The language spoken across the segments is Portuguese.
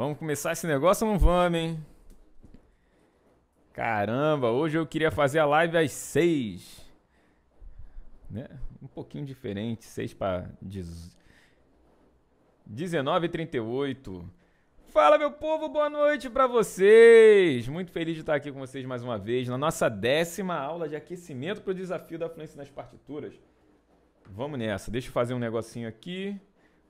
Vamos começar esse negócio ou não vamos, hein? Caramba, hoje eu queria fazer a live às 6. Né? Um pouquinho diferente, 6 para 19h38. Fala, meu povo, boa noite para vocês! Muito feliz de estar aqui com vocês mais uma vez na nossa décima aula de aquecimento para o desafio da fluência nas partituras. Vamos nessa, deixa eu fazer um negocinho aqui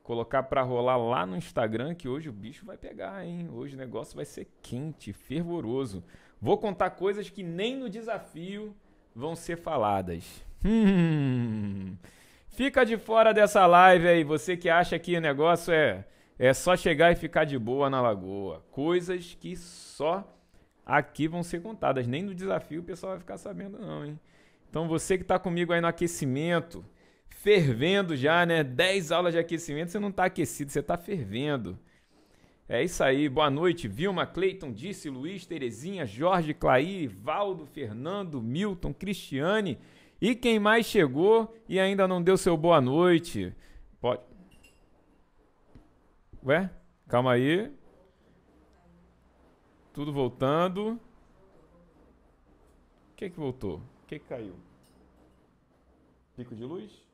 colocar para rolar lá no Instagram que hoje o bicho vai pegar, hein? Hoje o negócio vai ser quente, fervoroso. Vou contar coisas que nem no desafio vão ser faladas. Hum. Fica de fora dessa live aí, você que acha que o negócio é é só chegar e ficar de boa na lagoa. Coisas que só aqui vão ser contadas, nem no desafio o pessoal vai ficar sabendo não, hein? Então você que está comigo aí no aquecimento, fervendo já, né? 10 aulas de aquecimento, você não está aquecido, você está fervendo. É isso aí, boa noite. Vilma, Cleiton, Disse, Luiz, Terezinha, Jorge, Claí, Valdo, Fernando, Milton, Cristiane e quem mais chegou e ainda não deu seu boa noite. Pode. Ué? Calma aí. Tudo voltando. O que que voltou? O que, que caiu? Pico de luz?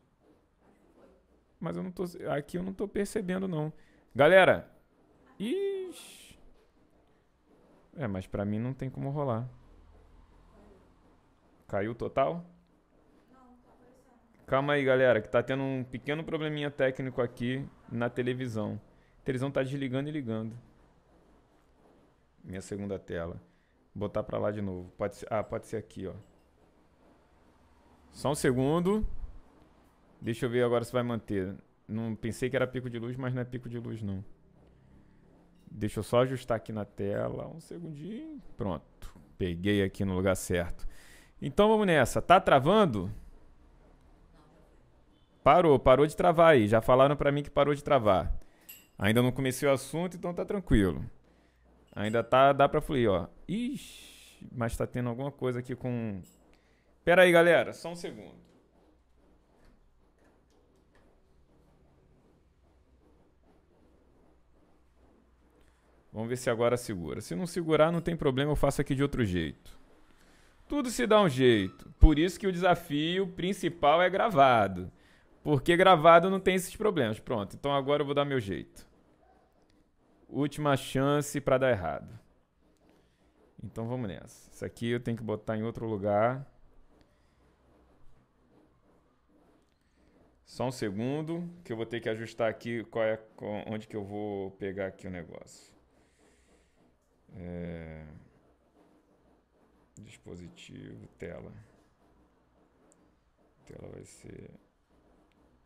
mas eu não tô, aqui eu não tô percebendo, não. Galera! Ixi. É, mas pra mim não tem como rolar. Caiu total? Tá Calma aí, galera, que tá tendo um pequeno probleminha técnico aqui na televisão. A televisão tá desligando e ligando. Minha segunda tela. Botar pra lá de novo. Pode ser... Ah, pode ser aqui, ó. Só um segundo. Deixa eu ver agora se vai manter. Não pensei que era pico de luz, mas não é pico de luz não. Deixa eu só ajustar aqui na tela, um segundinho. Pronto. Peguei aqui no lugar certo. Então vamos nessa. Tá travando? Parou, parou de travar aí. Já falaram para mim que parou de travar. Ainda não comecei o assunto, então tá tranquilo. Ainda tá, dá pra fluir, ó. Ixi, mas tá tendo alguma coisa aqui com... Pera aí, galera, só um segundo. Vamos ver se agora segura. Se não segurar, não tem problema, eu faço aqui de outro jeito. Tudo se dá um jeito. Por isso que o desafio principal é gravado. Porque gravado não tem esses problemas. Pronto, então agora eu vou dar meu jeito. Última chance para dar errado. Então vamos nessa. Isso aqui eu tenho que botar em outro lugar. Só um segundo, que eu vou ter que ajustar aqui qual é, onde que eu vou pegar aqui o negócio. É, dispositivo, tela. Tela vai ser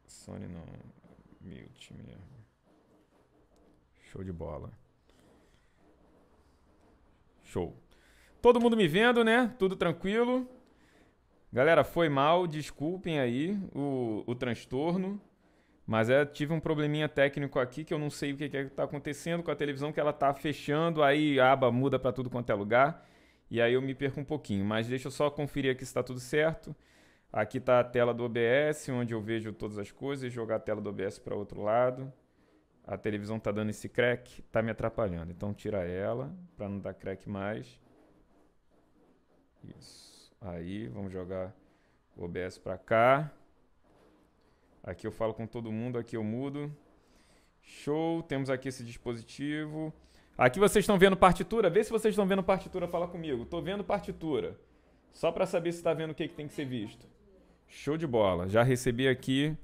Sony não, Mute mesmo. Show de bola. Show. Todo mundo me vendo, né? Tudo tranquilo. Galera, foi mal, desculpem aí o, o transtorno. Mas eu é, tive um probleminha técnico aqui que eu não sei o que é está acontecendo com a televisão, que ela está fechando, aí a aba muda para tudo quanto é lugar. E aí eu me perco um pouquinho. Mas deixa eu só conferir aqui se está tudo certo. Aqui está a tela do OBS, onde eu vejo todas as coisas. Jogar a tela do OBS para outro lado. A televisão está dando esse crack, está me atrapalhando. Então tira ela para não dar crack mais. Isso. Aí, vamos jogar o OBS para cá. Aqui eu falo com todo mundo, aqui eu mudo. Show, temos aqui esse dispositivo. Aqui vocês estão vendo partitura? Vê se vocês estão vendo partitura, fala comigo. Estou vendo partitura. Só para saber se está vendo o que, que tem que ser visto. Show de bola. Já recebi aqui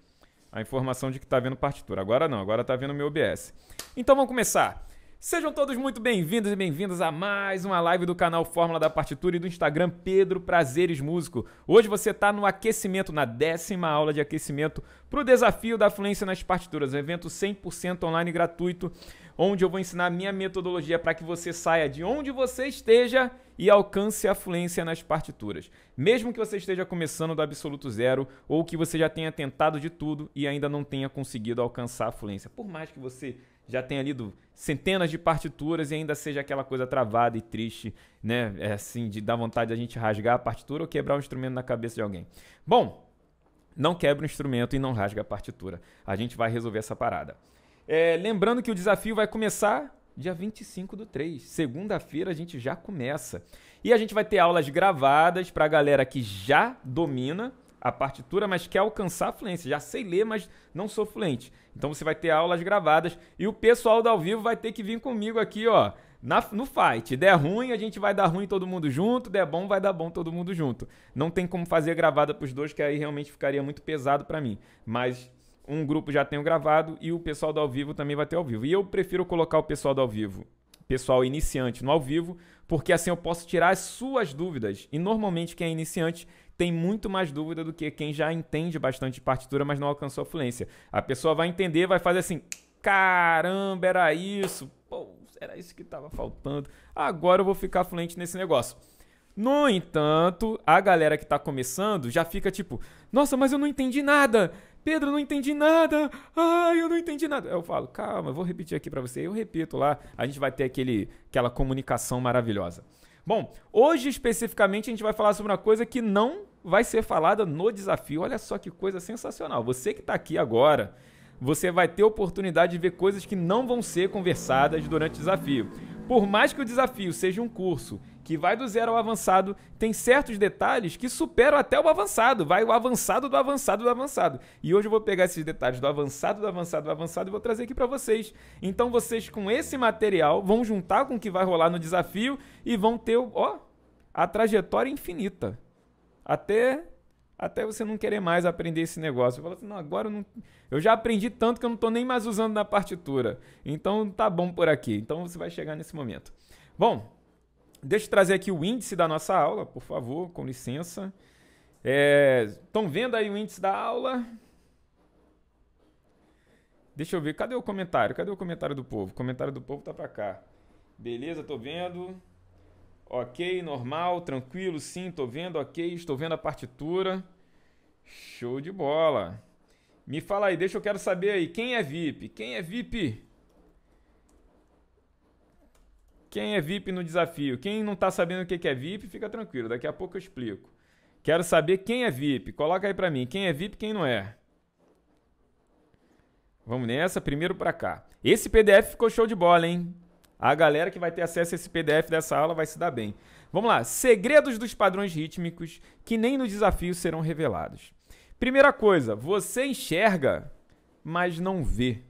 a informação de que está vendo partitura. Agora não, agora está vendo meu OBS. Então vamos começar. Sejam todos muito bem-vindos e bem-vindas a mais uma live do canal Fórmula da Partitura e do Instagram Pedro Prazeres Músico. Hoje você está no aquecimento, na décima aula de aquecimento para o desafio da fluência nas partituras, um evento 100% online gratuito, onde eu vou ensinar a minha metodologia para que você saia de onde você esteja e alcance a fluência nas partituras. Mesmo que você esteja começando do absoluto zero ou que você já tenha tentado de tudo e ainda não tenha conseguido alcançar a fluência. Por mais que você já tenha lido centenas de partituras e ainda seja aquela coisa travada e triste, né? É assim, de dar vontade de a gente rasgar a partitura ou quebrar o instrumento na cabeça de alguém. Bom, não quebra o instrumento e não rasga a partitura. A gente vai resolver essa parada. É, lembrando que o desafio vai começar dia 25 do 3. Segunda-feira a gente já começa. E a gente vai ter aulas gravadas para a galera que já domina a partitura, mas quer alcançar a fluência. Já sei ler, mas não sou fluente. Então você vai ter aulas gravadas e o pessoal do ao vivo vai ter que vir comigo aqui, ó. Na, no fight, der ruim, a gente vai dar ruim todo mundo junto, der bom, vai dar bom todo mundo junto. Não tem como fazer gravada para os dois, que aí realmente ficaria muito pesado para mim. Mas um grupo já tenho gravado e o pessoal do ao vivo também vai ter ao vivo. E eu prefiro colocar o pessoal do ao vivo pessoal iniciante no ao vivo, porque assim eu posso tirar as suas dúvidas. E normalmente quem é iniciante tem muito mais dúvida do que quem já entende bastante partitura, mas não alcançou a fluência. A pessoa vai entender, vai fazer assim: caramba, era isso, pô, era isso que estava faltando, agora eu vou ficar fluente nesse negócio. No entanto, a galera que está começando já fica tipo: nossa, mas eu não entendi nada. Pedro, não entendi nada. Ai, eu não entendi nada. Eu falo, calma, eu vou repetir aqui para você. Eu repito lá. A gente vai ter aquele, aquela comunicação maravilhosa. Bom, hoje especificamente a gente vai falar sobre uma coisa que não vai ser falada no desafio. Olha só que coisa sensacional. Você que está aqui agora, você vai ter oportunidade de ver coisas que não vão ser conversadas durante o desafio. Por mais que o desafio seja um curso que vai do zero ao avançado, tem certos detalhes que superam até o avançado. Vai o avançado do avançado do avançado. E hoje eu vou pegar esses detalhes do avançado do avançado do avançado e vou trazer aqui para vocês. Então vocês com esse material vão juntar com o que vai rolar no desafio e vão ter, ó, a trajetória infinita. Até até você não querer mais aprender esse negócio. Você fala assim, não, agora eu, não... eu já aprendi tanto que eu não estou nem mais usando na partitura. Então tá bom por aqui. Então você vai chegar nesse momento. Bom, Deixa eu trazer aqui o índice da nossa aula, por favor, com licença. Estão é, vendo aí o índice da aula? Deixa eu ver, cadê o comentário? Cadê o comentário do povo? O comentário do povo tá para cá. Beleza, tô vendo. Ok, normal, tranquilo, sim, tô vendo, ok, estou vendo a partitura. Show de bola. Me fala aí, deixa eu quero saber aí, quem é VIP? Quem é VIP? Quem é VIP no desafio? Quem não está sabendo o que é VIP, fica tranquilo, daqui a pouco eu explico. Quero saber quem é VIP. Coloca aí para mim, quem é VIP, quem não é. Vamos nessa, primeiro para cá. Esse PDF ficou show de bola, hein? A galera que vai ter acesso a esse PDF dessa aula vai se dar bem. Vamos lá, segredos dos padrões rítmicos que nem no desafio serão revelados. Primeira coisa, você enxerga, mas não vê.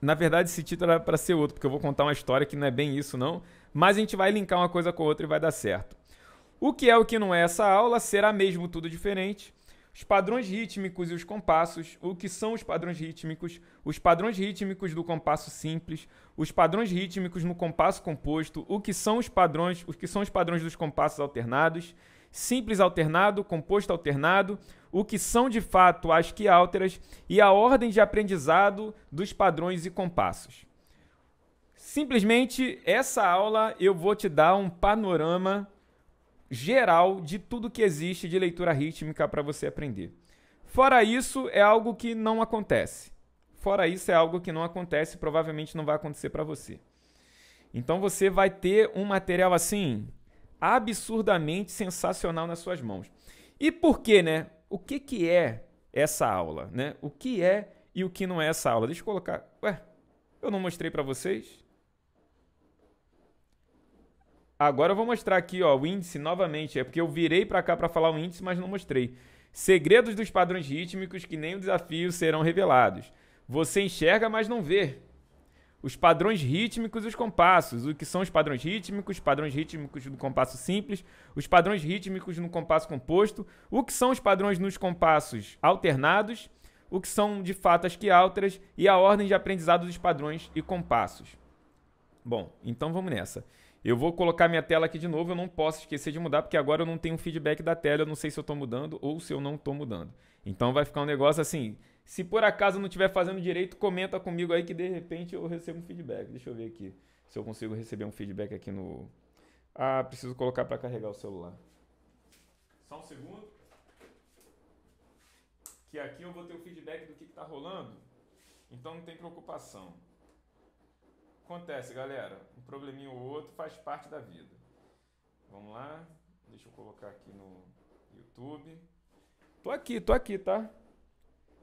Na verdade, esse título era para ser outro, porque eu vou contar uma história que não é bem isso, não. Mas a gente vai linkar uma coisa com a outra e vai dar certo. O que é o que não é essa aula será mesmo tudo diferente. Os padrões rítmicos e os compassos. O que são os padrões rítmicos? Os padrões rítmicos do compasso simples. Os padrões rítmicos no compasso composto. O que são os padrões? Os que são os padrões dos compassos alternados? simples alternado, composto alternado, o que são de fato as alteras e a ordem de aprendizado dos padrões e compassos. Simplesmente, essa aula eu vou te dar um panorama geral de tudo que existe de leitura rítmica para você aprender. Fora isso, é algo que não acontece. Fora isso, é algo que não acontece, e provavelmente não vai acontecer para você. Então você vai ter um material assim absurdamente sensacional nas suas mãos. E por quê, né? O que, que é essa aula, né? O que é e o que não é essa aula? Deixa eu colocar. Ué, eu não mostrei para vocês? Agora eu vou mostrar aqui, ó, o índice novamente. É porque eu virei para cá para falar o índice, mas não mostrei. Segredos dos padrões rítmicos que nem o desafio serão revelados. Você enxerga, mas não vê os padrões rítmicos e os compassos. O que são os padrões rítmicos, padrões rítmicos no compasso simples, os padrões rítmicos no compasso composto, o que são os padrões nos compassos alternados, o que são de fato as que alteras e a ordem de aprendizado dos padrões e compassos. Bom, então vamos nessa. Eu vou colocar minha tela aqui de novo, eu não posso esquecer de mudar, porque agora eu não tenho feedback da tela, eu não sei se eu estou mudando ou se eu não estou mudando. Então vai ficar um negócio assim, se por acaso não estiver fazendo direito, comenta comigo aí que de repente eu recebo um feedback. Deixa eu ver aqui se eu consigo receber um feedback aqui no. Ah, preciso colocar para carregar o celular. Só um segundo. Que aqui eu vou ter o feedback do que está rolando. Então não tem preocupação. Acontece, galera. Um probleminha ou outro faz parte da vida. Vamos lá. Deixa eu colocar aqui no YouTube. Tô aqui, tô aqui, tá?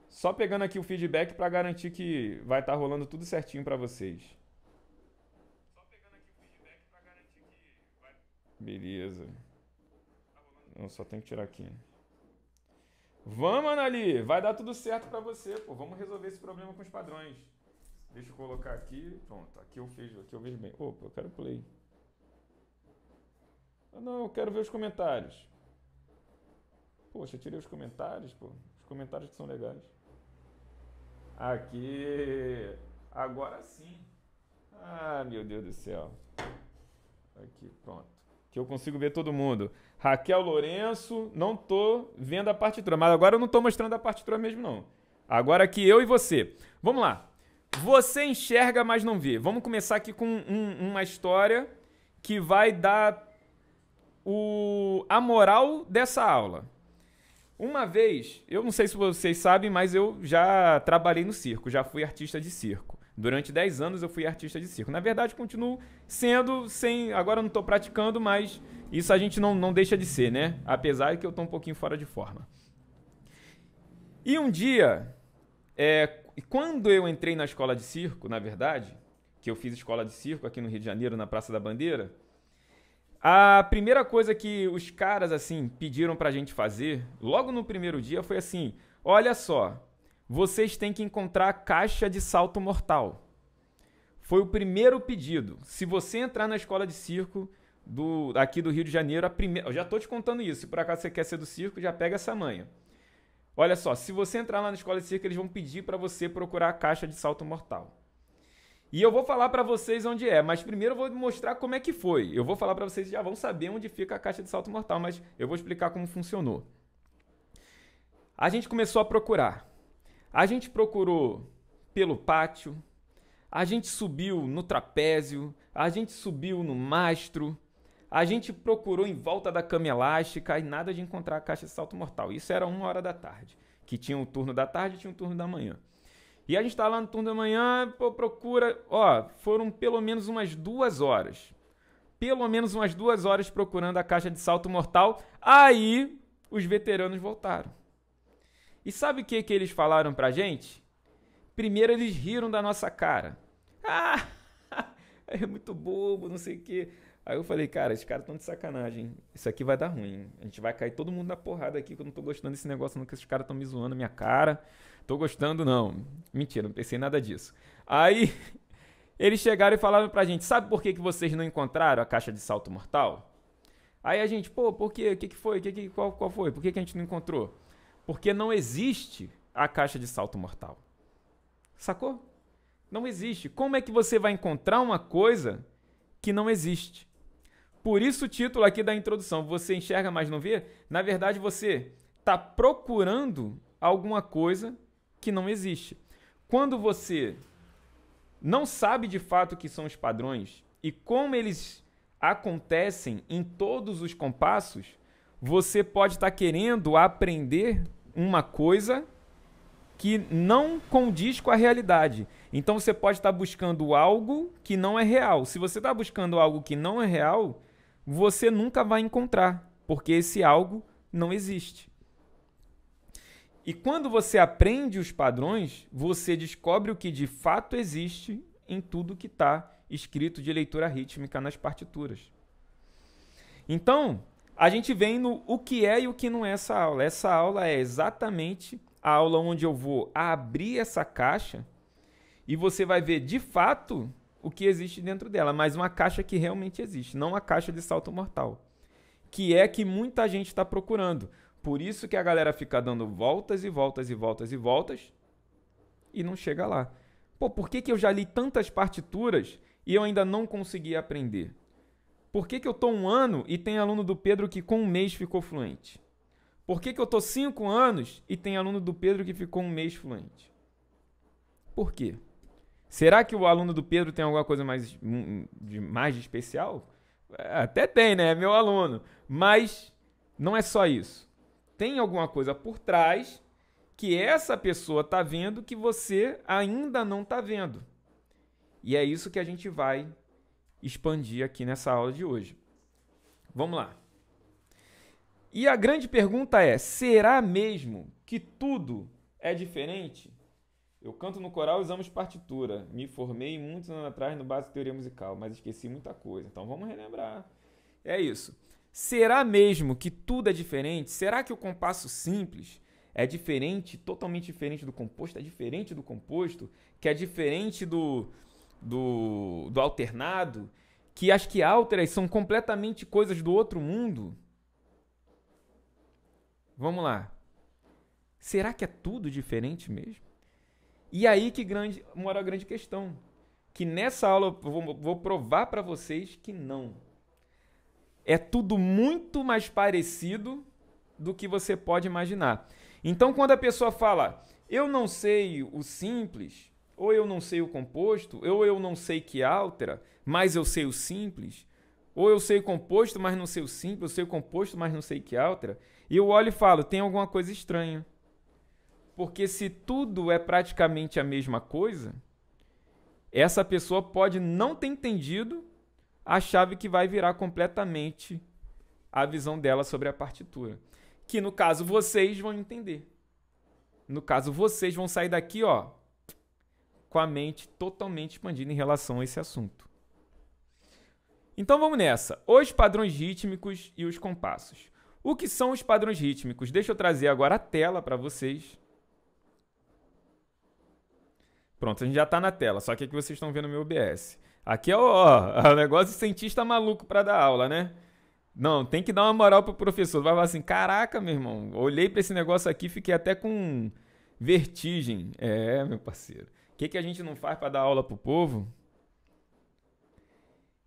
Só pegando aqui o feedback para garantir que vai estar tá rolando tudo certinho para vocês. Beleza. Eu só tenho que tirar aqui. Vamos, Anali! Vai dar tudo certo para você, pô. Vamos resolver esse problema com os padrões. Deixa eu colocar aqui. Pronto, aqui eu vejo, aqui eu vejo bem. Opa, eu quero play. Ah, não, eu quero ver os comentários. Poxa, eu tirei os comentários, pô. Os comentários que são legais. Aqui. Agora sim. Ah, meu Deus do céu. Aqui, pronto. Que eu consigo ver todo mundo. Raquel Lourenço, não tô vendo a partitura, mas agora eu não tô mostrando a partitura mesmo, não. Agora aqui eu e você. Vamos lá. Você enxerga, mas não vê. Vamos começar aqui com um, uma história que vai dar o, a moral dessa aula. Uma vez, eu não sei se vocês sabem, mas eu já trabalhei no circo, já fui artista de circo. Durante 10 anos eu fui artista de circo. Na verdade, continuo sendo, sem. Agora não estou praticando, mas isso a gente não, não deixa de ser, né? Apesar que eu estou um pouquinho fora de forma. E um dia, é, quando eu entrei na escola de circo, na verdade, que eu fiz escola de circo aqui no Rio de Janeiro, na Praça da Bandeira, a primeira coisa que os caras assim pediram pra gente fazer, logo no primeiro dia, foi assim: "Olha só, vocês têm que encontrar a caixa de salto mortal". Foi o primeiro pedido. Se você entrar na escola de circo do aqui do Rio de Janeiro, a primeira, eu já tô te contando isso, se por acaso você quer ser do circo, já pega essa manha. Olha só, se você entrar lá na escola de circo, eles vão pedir para você procurar a caixa de salto mortal. E eu vou falar para vocês onde é, mas primeiro eu vou mostrar como é que foi. Eu vou falar para vocês já vão saber onde fica a caixa de salto mortal, mas eu vou explicar como funcionou. A gente começou a procurar. A gente procurou pelo pátio, a gente subiu no trapézio, a gente subiu no mastro, a gente procurou em volta da cama elástica e nada de encontrar a caixa de salto mortal. Isso era uma hora da tarde, que tinha um turno da tarde e tinha um turno da manhã. E a gente está lá no turno da manhã, pô, procura. Ó, foram pelo menos umas duas horas. Pelo menos umas duas horas procurando a caixa de salto mortal. Aí os veteranos voltaram. E sabe o que, que eles falaram pra gente? Primeiro eles riram da nossa cara. Ah, é muito bobo, não sei o quê. Aí eu falei, cara, esses caras estão de sacanagem. Isso aqui vai dar ruim. A gente vai cair todo mundo na porrada aqui, que eu não tô gostando desse negócio, não, que esses caras estão me zoando a minha cara. Tô gostando, não. Mentira, não pensei nada disso. Aí eles chegaram e falaram pra gente: sabe por que, que vocês não encontraram a caixa de salto mortal? Aí a gente, pô, por quê? O que, que foi? Que que, qual, qual foi? Por que, que a gente não encontrou? Porque não existe a caixa de salto mortal. Sacou? Não existe. Como é que você vai encontrar uma coisa que não existe? Por isso o título aqui da introdução, você enxerga mas não vê, na verdade você está procurando alguma coisa que não existe. Quando você não sabe de fato o que são os padrões e como eles acontecem em todos os compassos, você pode estar tá querendo aprender uma coisa que não condiz com a realidade. Então você pode estar tá buscando algo que não é real. Se você está buscando algo que não é real, você nunca vai encontrar, porque esse algo não existe. E quando você aprende os padrões, você descobre o que de fato existe em tudo que está escrito de leitura rítmica nas partituras. Então, a gente vem no o que é e o que não é essa aula. Essa aula é exatamente a aula onde eu vou abrir essa caixa e você vai ver de fato o que existe dentro dela, mas uma caixa que realmente existe, não a caixa de salto mortal, que é que muita gente está procurando. Por isso que a galera fica dando voltas e voltas e voltas e voltas e não chega lá. Pô, por que, que eu já li tantas partituras e eu ainda não consegui aprender? Por que, que eu tô um ano e tem aluno do Pedro que com um mês ficou fluente? Por que, que eu tô cinco anos e tem aluno do Pedro que ficou um mês fluente? Por quê? Será que o aluno do Pedro tem alguma coisa mais hum, hum, de mais especial? É, até tem, né? É meu aluno. Mas não é só isso tem alguma coisa por trás que essa pessoa está vendo que você ainda não está vendo. E é isso que a gente vai expandir aqui nessa aula de hoje. Vamos lá. E a grande pergunta é: será mesmo que tudo é diferente? Eu canto no coral e usamos partitura. Me formei muitos anos atrás no base de teoria musical, mas esqueci muita coisa. Então vamos relembrar. É isso. Será mesmo que tudo é diferente? Será que o compasso simples é diferente, totalmente diferente do composto? É diferente do composto? Que é diferente do, do, do alternado? Que as que alteras são completamente coisas do outro mundo? Vamos lá. Será que é tudo diferente mesmo? E aí que grande, mora a grande questão. Que nessa aula eu vou, vou provar para vocês que não é tudo muito mais parecido do que você pode imaginar. Então, quando a pessoa fala, eu não sei o simples, ou eu não sei o composto, ou eu não sei que altera, mas eu sei o simples, ou eu sei o composto, mas não sei o simples, eu sei o composto, mas não sei que altera, e eu olho e falo, tem alguma coisa estranha. Porque se tudo é praticamente a mesma coisa, essa pessoa pode não ter entendido a chave que vai virar completamente a visão dela sobre a partitura. Que no caso vocês vão entender. No caso vocês vão sair daqui, ó, com a mente totalmente expandida em relação a esse assunto. Então vamos nessa. Os padrões rítmicos e os compassos. O que são os padrões rítmicos? Deixa eu trazer agora a tela para vocês. Pronto, a gente já está na tela, só que aqui é vocês estão vendo o meu OBS. Aqui é o, ó, é o negócio de cientista maluco para dar aula, né? Não, tem que dar uma moral pro professor. Vai falar assim: caraca, meu irmão, olhei para esse negócio aqui fiquei até com vertigem. É, meu parceiro. O que, que a gente não faz para dar aula pro povo?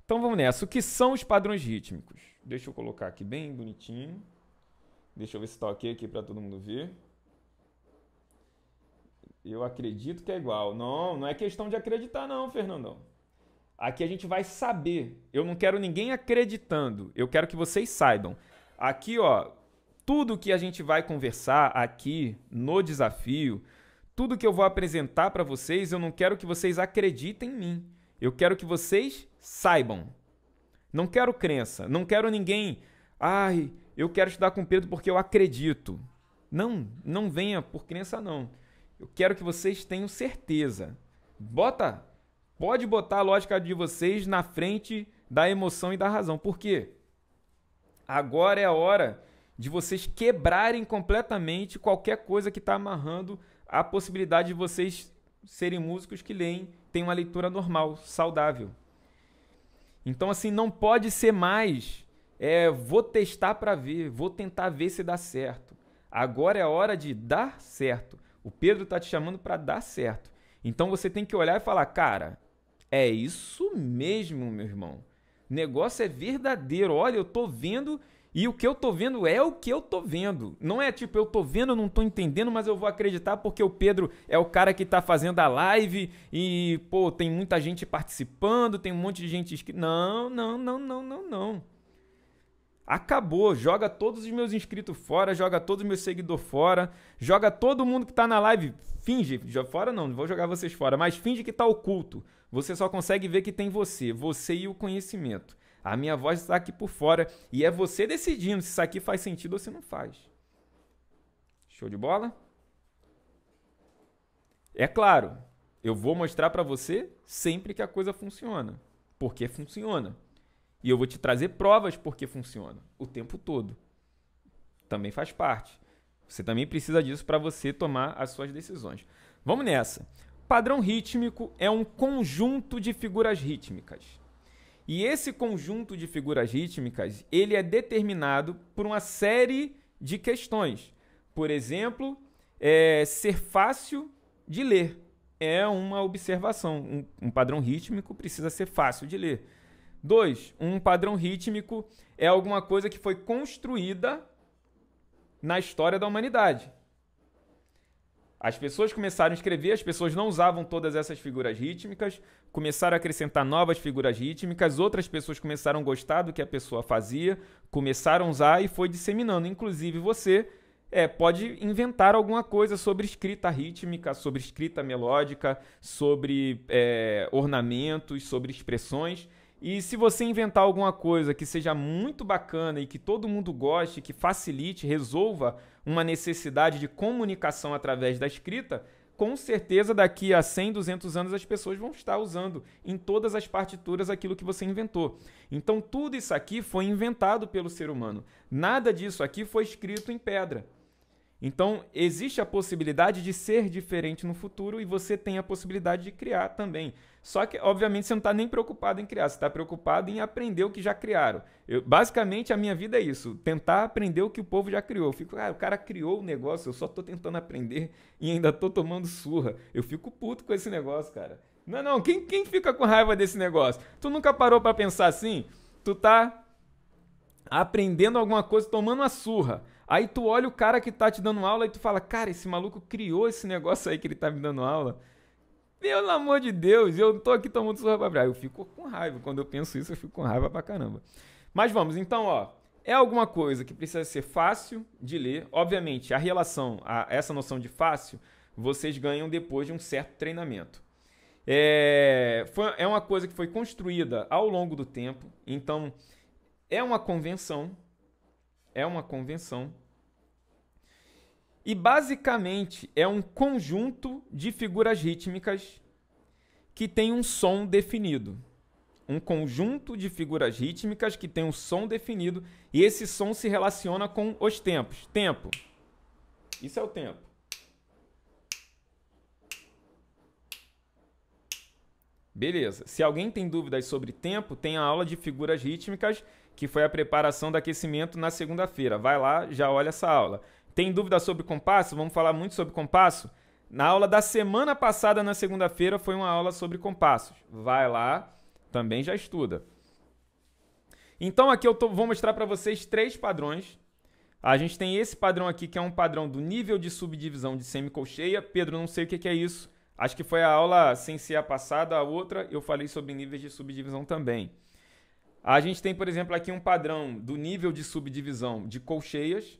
Então vamos nessa. O que são os padrões rítmicos? Deixa eu colocar aqui bem bonitinho. Deixa eu ver se tá ok aqui para todo mundo ver. Eu acredito que é igual. Não, não é questão de acreditar, não, Fernandão. Aqui a gente vai saber. Eu não quero ninguém acreditando. Eu quero que vocês saibam. Aqui, ó, tudo que a gente vai conversar aqui no desafio, tudo que eu vou apresentar para vocês, eu não quero que vocês acreditem em mim. Eu quero que vocês saibam. Não quero crença, não quero ninguém. Ai, eu quero estudar com Pedro porque eu acredito. Não, não venha por crença não. Eu quero que vocês tenham certeza. Bota pode botar a lógica de vocês na frente da emoção e da razão. Por quê? Agora é a hora de vocês quebrarem completamente qualquer coisa que está amarrando a possibilidade de vocês serem músicos que leem, têm uma leitura normal, saudável. Então, assim, não pode ser mais. É, vou testar para ver, vou tentar ver se dá certo. Agora é a hora de dar certo. O Pedro está te chamando para dar certo. Então você tem que olhar e falar, cara, é isso mesmo, meu irmão. O negócio é verdadeiro. Olha, eu tô vendo e o que eu tô vendo é o que eu tô vendo. Não é tipo, eu tô vendo, não tô entendendo, mas eu vou acreditar porque o Pedro é o cara que tá fazendo a live e, pô, tem muita gente participando, tem um monte de gente inscrito. Não, não, não, não, não, não. Acabou, joga todos os meus inscritos fora, joga todos os meus seguidores fora, joga todo mundo que tá na live Finge, já fora não, não vou jogar vocês fora, mas finge que está oculto. Você só consegue ver que tem você, você e o conhecimento. A minha voz está aqui por fora e é você decidindo se isso aqui faz sentido ou se não faz. Show de bola? É claro, eu vou mostrar para você sempre que a coisa funciona, porque funciona. E eu vou te trazer provas porque funciona o tempo todo. Também faz parte. Você também precisa disso para você tomar as suas decisões. Vamos nessa. Padrão rítmico é um conjunto de figuras rítmicas. E esse conjunto de figuras rítmicas, ele é determinado por uma série de questões. Por exemplo, é, ser fácil de ler é uma observação. Um, um, padrão rítmico precisa ser fácil de ler. Dois, um padrão rítmico é alguma coisa que foi construída na história da humanidade. As pessoas começaram a escrever, as pessoas não usavam todas essas figuras rítmicas, começaram a acrescentar novas figuras rítmicas, outras pessoas começaram a gostar do que a pessoa fazia, começaram a usar e foi disseminando. Inclusive você é, pode inventar alguma coisa sobre escrita rítmica, sobre escrita melódica, sobre é, ornamentos, sobre expressões. E se você inventar alguma coisa que seja muito bacana e que todo mundo goste, que facilite, resolva uma necessidade de comunicação através da escrita, com certeza daqui a 100, 200 anos as pessoas vão estar usando em todas as partituras aquilo que você inventou. Então tudo isso aqui foi inventado pelo ser humano. Nada disso aqui foi escrito em pedra. Então existe a possibilidade de ser diferente no futuro e você tem a possibilidade de criar também. Só que, obviamente, você não está nem preocupado em criar, você está preocupado em aprender o que já criaram. Eu, basicamente, a minha vida é isso: tentar aprender o que o povo já criou. Eu fico, ah, o cara criou o negócio, eu só estou tentando aprender e ainda estou tomando surra. Eu fico puto com esse negócio, cara. Não, não, quem, quem fica com raiva desse negócio? Tu nunca parou para pensar assim? Tu tá aprendendo alguma coisa, tomando uma surra. Aí tu olha o cara que tá te dando aula e tu fala, cara, esse maluco criou esse negócio aí que ele tá me dando aula. Pelo amor de Deus, eu tô aqui tomando surra pra praia. Eu fico com raiva. Quando eu penso isso, eu fico com raiva pra caramba. Mas vamos, então, ó. É alguma coisa que precisa ser fácil de ler. Obviamente, a relação, a essa noção de fácil, vocês ganham depois de um certo treinamento. É, foi, é uma coisa que foi construída ao longo do tempo. Então, é uma convenção. É uma convenção e basicamente é um conjunto de figuras rítmicas que tem um som definido. Um conjunto de figuras rítmicas que tem um som definido e esse som se relaciona com os tempos. Tempo. Isso é o tempo. Beleza. Se alguém tem dúvidas sobre tempo, tem a aula de figuras rítmicas, que foi a preparação do aquecimento na segunda-feira. Vai lá, já olha essa aula. Tem dúvida sobre compasso? Vamos falar muito sobre compasso? Na aula da semana passada, na segunda-feira, foi uma aula sobre compassos. Vai lá, também já estuda. Então aqui eu tô, vou mostrar para vocês três padrões. A gente tem esse padrão aqui, que é um padrão do nível de subdivisão de semicolcheia. Pedro, não sei o que, que é isso. Acho que foi a aula sem ser a passada, a outra eu falei sobre níveis de subdivisão também. A gente tem, por exemplo, aqui um padrão do nível de subdivisão de colcheias,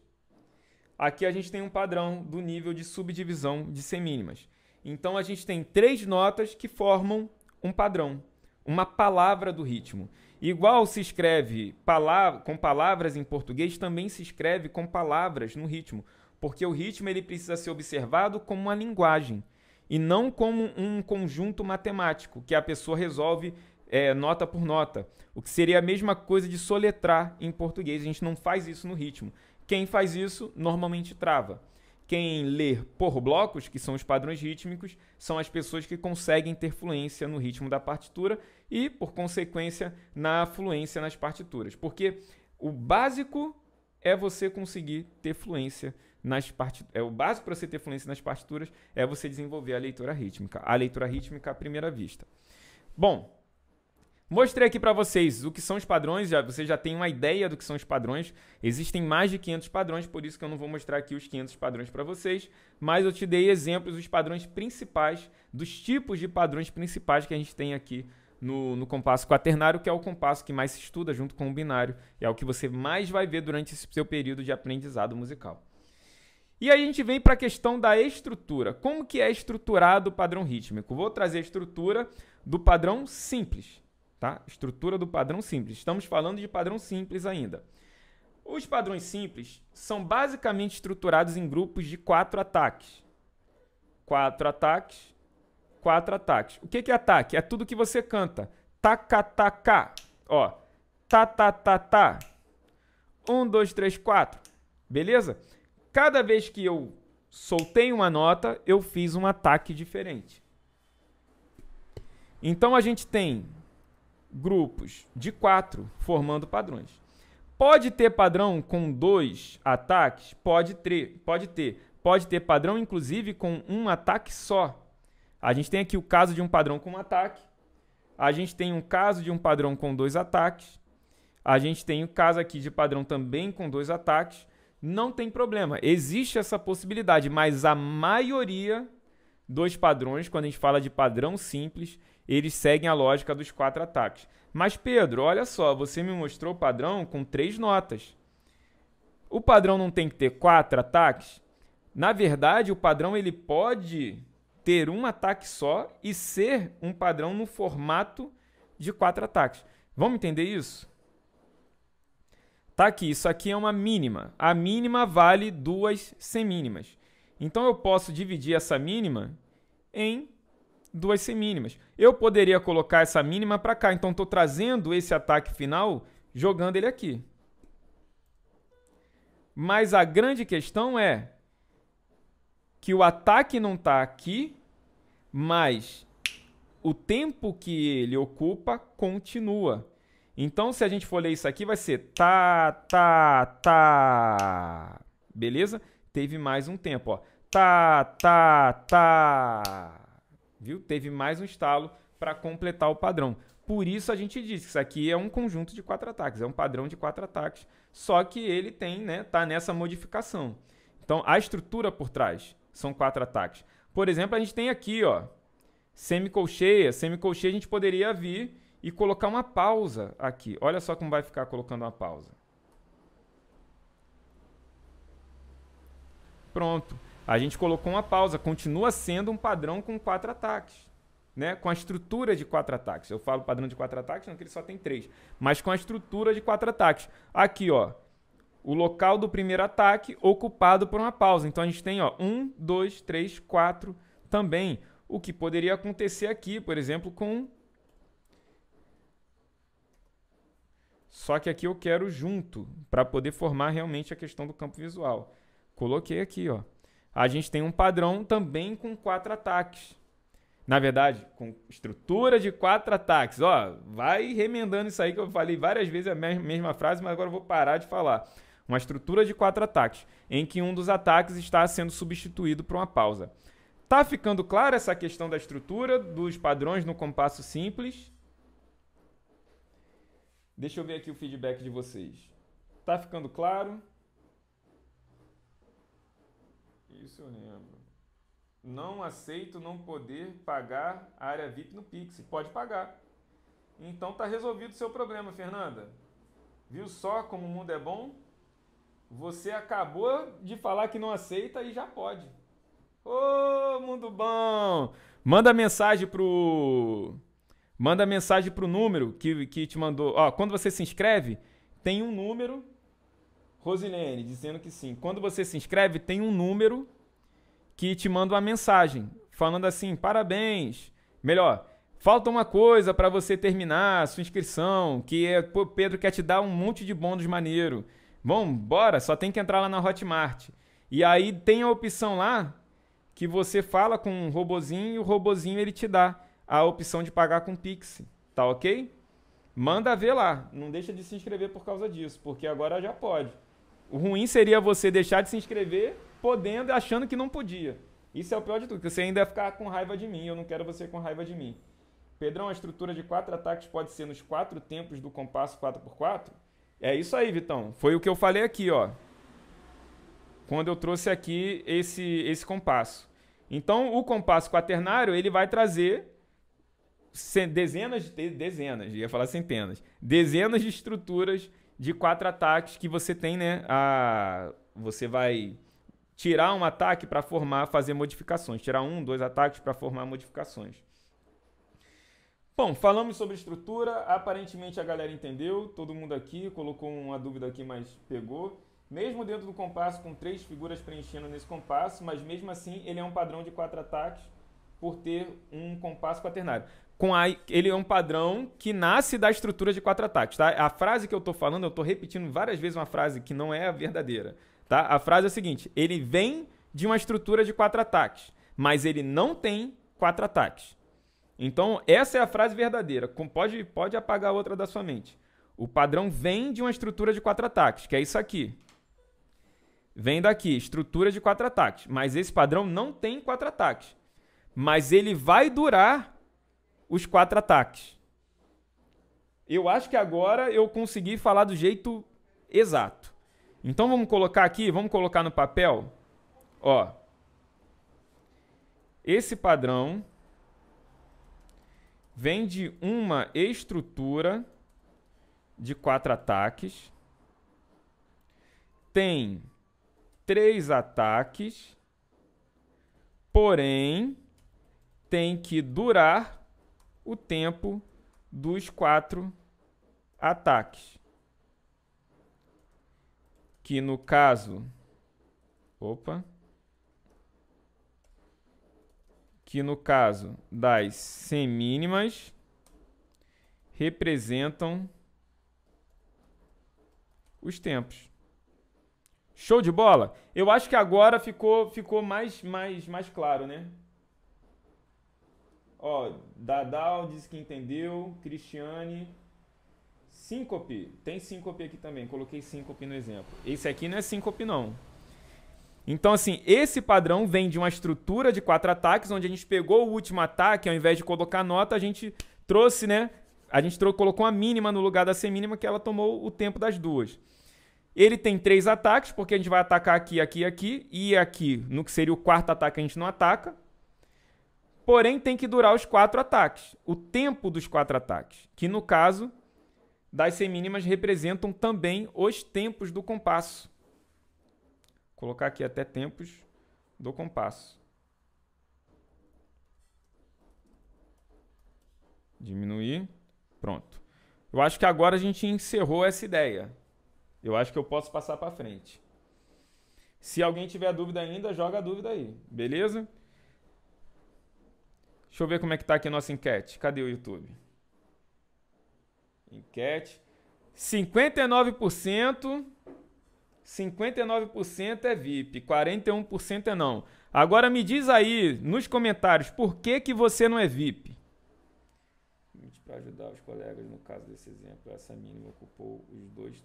Aqui a gente tem um padrão do nível de subdivisão de semínimas. Então a gente tem três notas que formam um padrão, uma palavra do ritmo. Igual se escreve palavra, com palavras em português, também se escreve com palavras no ritmo, porque o ritmo ele precisa ser observado como uma linguagem e não como um conjunto matemático que a pessoa resolve é, nota por nota, o que seria a mesma coisa de soletrar em português. A gente não faz isso no ritmo. Quem faz isso normalmente trava. Quem lê por blocos, que são os padrões rítmicos, são as pessoas que conseguem ter fluência no ritmo da partitura e, por consequência, na fluência nas partituras. Porque o básico é você conseguir ter fluência nas partituras. É, o básico para você ter fluência nas partituras é você desenvolver a leitura rítmica. A leitura rítmica à primeira vista. Bom, Mostrei aqui para vocês o que são os padrões, já, você já tem uma ideia do que são os padrões. Existem mais de 500 padrões, por isso que eu não vou mostrar aqui os 500 padrões para vocês, mas eu te dei exemplos dos padrões principais, dos tipos de padrões principais que a gente tem aqui no, no compasso quaternário, que é o compasso que mais se estuda junto com o binário, é o que você mais vai ver durante esse seu período de aprendizado musical. E aí a gente vem para a questão da estrutura. Como que é estruturado o padrão rítmico? Vou trazer a estrutura do padrão simples. Tá? Estrutura do padrão simples. Estamos falando de padrão simples ainda. Os padrões simples são basicamente estruturados em grupos de quatro ataques. Quatro ataques, quatro ataques. O que é ataque? É tudo que você canta. Taca, taca. Ó, ta, ta, ta, ta. Um, dois, três, quatro. Beleza? Cada vez que eu soltei uma nota, eu fiz um ataque diferente. Então a gente tem grupos de quatro, formando padrões. Pode ter padrão com dois ataques? Pode ter, pode ter. Pode ter padrão, inclusive, com um ataque só. A gente tem aqui o caso de um padrão com um ataque. A gente tem um caso de um padrão com dois ataques. A gente tem o caso aqui de padrão também com dois ataques. Não tem problema. Existe essa possibilidade, mas a maioria dos padrões, quando a gente fala de padrão simples, eles seguem a lógica dos quatro ataques. Mas, Pedro, olha só, você me mostrou o padrão com três notas. O padrão não tem que ter quatro ataques? Na verdade, o padrão ele pode ter um ataque só e ser um padrão no formato de quatro ataques. Vamos entender isso? Tá aqui, isso aqui é uma mínima. A mínima vale duas semínimas. Então eu posso dividir essa mínima em duas semínimas. Eu poderia colocar essa mínima para cá, então estou trazendo esse ataque final, jogando ele aqui. Mas a grande questão é que o ataque não está aqui, mas o tempo que ele ocupa continua. Então, se a gente for ler isso aqui, vai ser tá, tá, tá. Beleza? Teve mais um tempo, ó. Tá, tá, tá viu? Teve mais um estalo para completar o padrão. Por isso a gente diz que isso aqui é um conjunto de quatro ataques, é um padrão de quatro ataques, só que ele tem, né, tá nessa modificação. Então a estrutura por trás são quatro ataques. Por exemplo, a gente tem aqui, ó, semicolcheia, semicolcheia a gente poderia vir e colocar uma pausa aqui. Olha só como vai ficar colocando uma pausa. Pronto. A gente colocou uma pausa, continua sendo um padrão com quatro ataques. Né? Com a estrutura de quatro ataques. Eu falo padrão de quatro ataques, não que ele só tem três. Mas com a estrutura de quatro ataques. Aqui, ó. O local do primeiro ataque ocupado por uma pausa. Então a gente tem, ó, um, dois, três, quatro também. O que poderia acontecer aqui, por exemplo, com. Só que aqui eu quero junto, para poder formar realmente a questão do campo visual. Coloquei aqui, ó a gente tem um padrão também com quatro ataques. Na verdade, com estrutura de quatro ataques. Ó, vai remendando isso aí que eu falei várias vezes a mesma frase, mas agora eu vou parar de falar. Uma estrutura de quatro ataques, em que um dos ataques está sendo substituído por uma pausa. Tá ficando clara essa questão da estrutura, dos padrões no compasso simples? Deixa eu ver aqui o feedback de vocês. Tá ficando claro? Isso eu lembro. Não aceito não poder pagar a área VIP no Pix. Pode pagar. Então tá resolvido o seu problema, Fernanda. Viu só como o mundo é bom? Você acabou de falar que não aceita e já pode. Ô, mundo bom! Manda mensagem pro manda mensagem pro número que, que te mandou. Ó, quando você se inscreve, tem um número Rosilene, dizendo que sim. Quando você se inscreve, tem um número que te manda uma mensagem falando assim: parabéns. Melhor, falta uma coisa para você terminar a sua inscrição, que é, pô, Pedro quer te dar um monte de bônus maneiro. Bom, bora, só tem que entrar lá na Hotmart. E aí tem a opção lá que você fala com um robozinho e o robozinho ele te dá a opção de pagar com Pix, tá OK? Manda ver lá, não deixa de se inscrever por causa disso, porque agora já pode. O ruim seria você deixar de se inscrever podendo e achando que não podia. Isso é o pior de tudo, que você ainda ficar com raiva de mim. Eu não quero você com raiva de mim. Pedrão, a estrutura de quatro ataques pode ser nos quatro tempos do compasso 4x4? É isso aí, Vitão. Foi o que eu falei aqui, ó. Quando eu trouxe aqui esse, esse compasso. Então, o compasso quaternário, ele vai trazer dezenas, de, dezenas, ia falar centenas, dezenas de estruturas de quatro ataques que você tem, né? A, você vai tirar um ataque para formar, fazer modificações. Tirar um, dois ataques para formar modificações. Bom, falamos sobre estrutura. Aparentemente a galera entendeu. Todo mundo aqui colocou uma dúvida aqui, mas pegou. Mesmo dentro do compasso, com três figuras preenchendo nesse compasso, mas mesmo assim ele é um padrão de quatro ataques por ter um compasso quaternário com a, ele é um padrão que nasce da estrutura de quatro ataques, tá? A frase que eu estou falando, eu estou repetindo várias vezes uma frase que não é a verdadeira, tá? A frase é a seguinte: ele vem de uma estrutura de quatro ataques, mas ele não tem quatro ataques. Então, essa é a frase verdadeira. Pode, pode apagar a outra da sua mente. O padrão vem de uma estrutura de quatro ataques, que é isso aqui. Vem daqui, estrutura de quatro ataques. Mas esse padrão não tem quatro ataques. Mas ele vai durar os quatro ataques. Eu acho que agora eu consegui falar do jeito exato. Então vamos colocar aqui, vamos colocar no papel, ó. Esse padrão vem de uma estrutura de quatro ataques, tem três ataques, porém tem que durar o tempo dos quatro ataques. Que no caso. Opa. Que no caso das semínimas representam os tempos. Show de bola? Eu acho que agora ficou, ficou mais, mais, mais claro, né? Ó, Dadal disse que entendeu. Cristiane. Síncope. Tem síncope aqui também. Coloquei síncope no exemplo. Esse aqui não é síncope, não. Então, assim, esse padrão vem de uma estrutura de quatro ataques, onde a gente pegou o último ataque, ao invés de colocar nota, a gente trouxe, né? A gente colocou a mínima no lugar da semínima, que ela tomou o tempo das duas. Ele tem três ataques, porque a gente vai atacar aqui, aqui, aqui, e aqui, no que seria o quarto ataque, a gente não ataca. Porém, tem que durar os quatro ataques. O tempo dos quatro ataques. Que no caso das semínimas representam também os tempos do compasso. Vou colocar aqui até tempos do compasso. Diminuir. Pronto. Eu acho que agora a gente encerrou essa ideia. Eu acho que eu posso passar para frente. Se alguém tiver dúvida ainda, joga a dúvida aí, beleza? Deixa eu ver como é que tá aqui a nossa enquete. Cadê o YouTube? Enquete. 59%. 59% é VIP, 41% é não. Agora me diz aí nos comentários por que que você não é VIP? Para ajudar os colegas, no caso desse exemplo, essa mínima ocupou os dois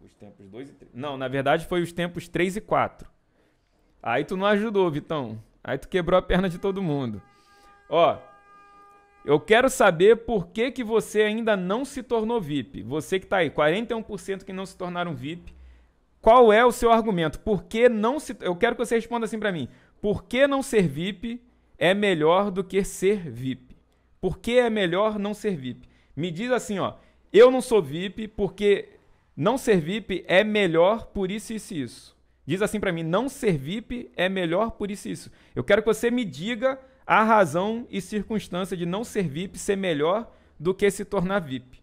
os tempos 2 e 3. Não, na verdade foi os tempos 3 e 4. Aí tu não ajudou, Vitão. Aí tu quebrou a perna de todo mundo. Ó, eu quero saber por que, que você ainda não se tornou VIP. Você que está aí, 41% que não se tornaram VIP. Qual é o seu argumento? Por que não se. Eu quero que você responda assim para mim. Por que não ser VIP é melhor do que ser VIP? Por que é melhor não ser VIP? Me diz assim, ó. Eu não sou VIP porque não ser VIP é melhor por isso, isso e isso. Diz assim para mim, não ser VIP é melhor por isso, isso. Eu quero que você me diga há razão e circunstância de não ser VIP ser melhor do que se tornar VIP.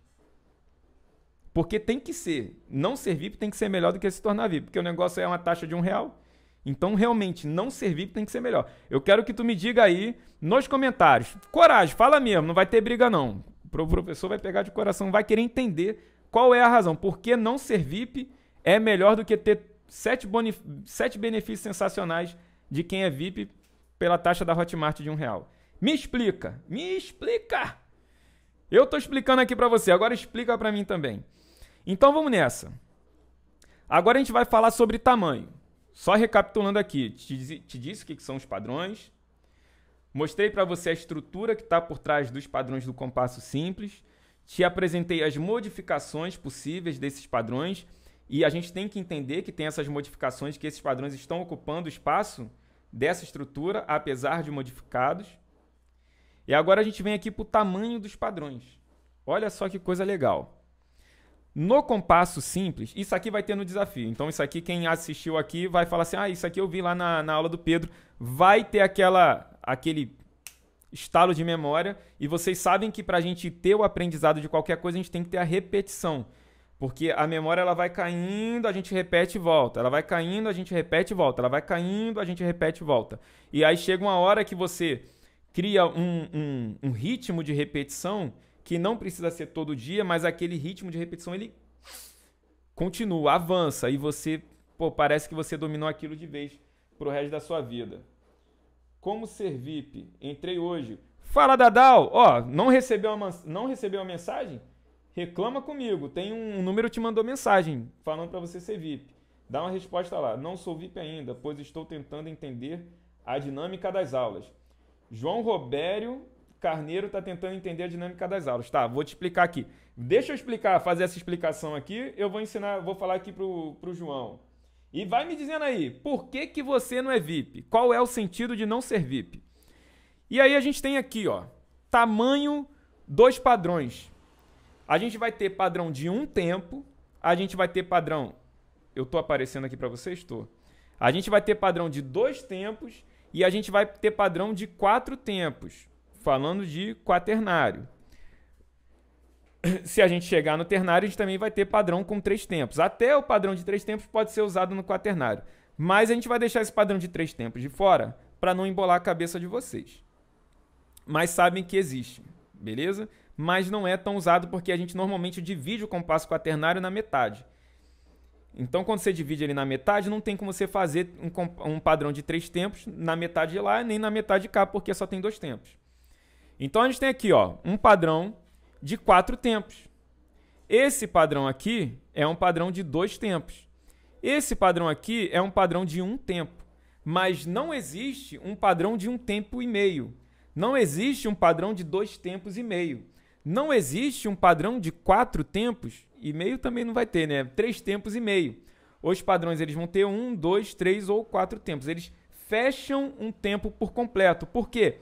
Porque tem que ser. Não ser VIP tem que ser melhor do que se tornar VIP. Porque o negócio é uma taxa de um real. Então, realmente, não ser VIP tem que ser melhor. Eu quero que tu me diga aí nos comentários. Coragem, fala mesmo, não vai ter briga não. O professor vai pegar de coração, vai querer entender qual é a razão. Por que não ser VIP é melhor do que ter sete, sete benefícios sensacionais de quem é VIP pela taxa da Hotmart de um real. Me explica, me explica. Eu tô explicando aqui para você, agora explica para mim também. Então vamos nessa. Agora a gente vai falar sobre tamanho. Só recapitulando aqui, te, te disse o que são os padrões, mostrei para você a estrutura que está por trás dos padrões do compasso simples, te apresentei as modificações possíveis desses padrões e a gente tem que entender que tem essas modificações, que esses padrões estão ocupando espaço dessa estrutura, apesar de modificados. E agora a gente vem aqui para o tamanho dos padrões. Olha só que coisa legal. No compasso simples, isso aqui vai ter no desafio. Então, isso aqui, quem assistiu aqui vai falar assim: ah, isso aqui eu vi lá na, na aula do Pedro. Vai ter aquela, aquele estalo de memória. E vocês sabem que para a gente ter o aprendizado de qualquer coisa, a gente tem que ter a repetição. Porque a memória ela vai caindo, a gente repete e volta. Ela vai caindo, a gente repete e volta. Ela vai caindo, a gente repete e volta. E aí chega uma hora que você cria um, um, um ritmo de repetição que não precisa ser todo dia, mas aquele ritmo de repetição ele continua, avança e você, pô, parece que você dominou aquilo de vez pro resto da sua vida. Como ser VIP? Entrei hoje. Fala Dadal, ó, não recebeu uma não recebeu uma mensagem? reclama comigo. Tem um, um número que te mandou mensagem falando para você ser VIP. Dá uma resposta lá. Não sou VIP ainda, pois estou tentando entender a dinâmica das aulas. João Robério Carneiro está tentando entender a dinâmica das aulas. Tá, vou te explicar aqui. Deixa eu explicar, fazer essa explicação aqui. Eu vou ensinar, vou falar aqui pro, pro João. E vai me dizendo aí, por que, que você não é VIP? Qual é o sentido de não ser VIP? E aí a gente tem aqui, ó, tamanho, dois padrões. A gente vai ter padrão de um tempo, a gente vai ter padrão. Eu estou aparecendo aqui para vocês? Estou. A gente vai ter padrão de dois tempos e a gente vai ter padrão de quatro tempos, falando de quaternário. Se a gente chegar no ternário, a gente também vai ter padrão com três tempos. Até o padrão de três tempos pode ser usado no quaternário. Mas a gente vai deixar esse padrão de três tempos de fora para não embolar a cabeça de vocês. Mas sabem que existe, beleza? mas não é tão usado porque a gente normalmente divide o compasso quaternário na metade. Então, quando você divide ele na metade, não tem como você fazer um, um, padrão de três tempos na metade de lá, nem na metade de cá, porque só tem dois tempos. Então, a gente tem aqui ó, um padrão de quatro tempos. Esse padrão aqui é um padrão de dois tempos. Esse padrão aqui é um padrão de um tempo. Mas não existe um padrão de um tempo e meio. Não existe um padrão de dois tempos e meio. Não existe um padrão de quatro tempos, e meio também não vai ter, né? Três tempos e meio. Os padrões eles vão ter um, dois, três ou quatro tempos. Eles fecham um tempo por completo. Por quê?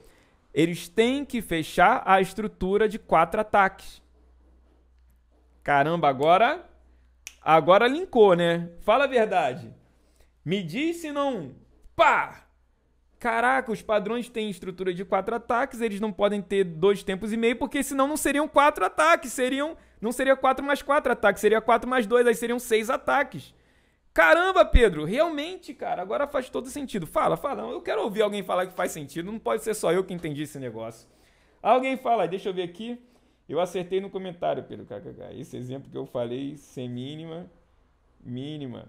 Eles têm que fechar a estrutura de quatro ataques. Caramba, agora. Agora linkou, né? Fala a verdade. Me diz se não. Pá! Caraca, os padrões têm estrutura de quatro ataques, eles não podem ter dois tempos e meio, porque senão não seriam quatro ataques, seriam. Não seria quatro mais quatro ataques, seria quatro mais dois, aí seriam seis ataques. Caramba, Pedro, realmente, cara, agora faz todo sentido. Fala, fala. Eu quero ouvir alguém falar que faz sentido, não pode ser só eu que entendi esse negócio. Alguém fala, deixa eu ver aqui. Eu acertei no comentário, Pedro KKK. Esse exemplo que eu falei, sem mínima. mínima.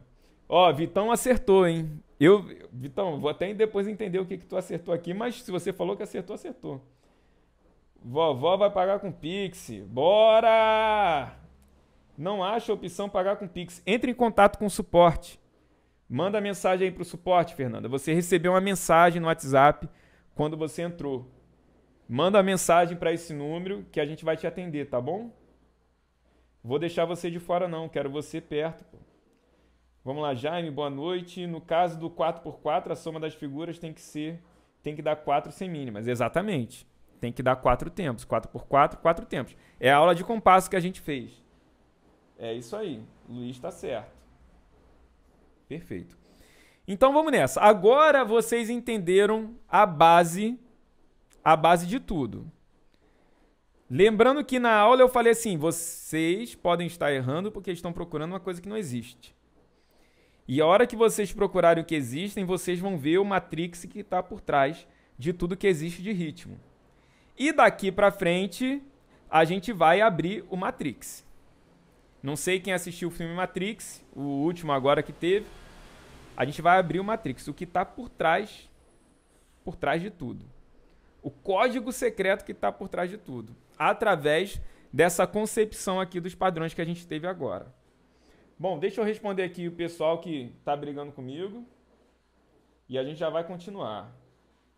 Ó, Vitão acertou, hein? Eu, Vitão, vou até depois entender o que, que tu acertou aqui, mas se você falou que acertou, acertou. Vovó vai pagar com Pix. Bora! Não acha opção pagar com Pix. Entre em contato com o suporte. Manda mensagem aí pro suporte, Fernanda. Você recebeu uma mensagem no WhatsApp quando você entrou. Manda a mensagem para esse número que a gente vai te atender, tá bom? Vou deixar você de fora não, quero você perto. Pô. Vamos lá, Jaime, boa noite. No caso do 4x4, a soma das figuras tem que ser tem que dar 4 mínimas, exatamente. Tem que dar 4 tempos, 4x4, 4 tempos. É a aula de compasso que a gente fez. É isso aí. O Luiz está certo. Perfeito. Então vamos nessa. Agora vocês entenderam a base a base de tudo. Lembrando que na aula eu falei assim, vocês podem estar errando porque estão procurando uma coisa que não existe. E a hora que vocês procurarem o que existem, vocês vão ver o Matrix que está por trás de tudo que existe de ritmo. E daqui para frente, a gente vai abrir o Matrix. Não sei quem assistiu o filme Matrix, o último agora que teve. A gente vai abrir o Matrix, o que está por trás, por trás de tudo. O código secreto que está por trás de tudo, através dessa concepção aqui dos padrões que a gente teve agora. Bom, deixa eu responder aqui o pessoal que está brigando comigo. E a gente já vai continuar.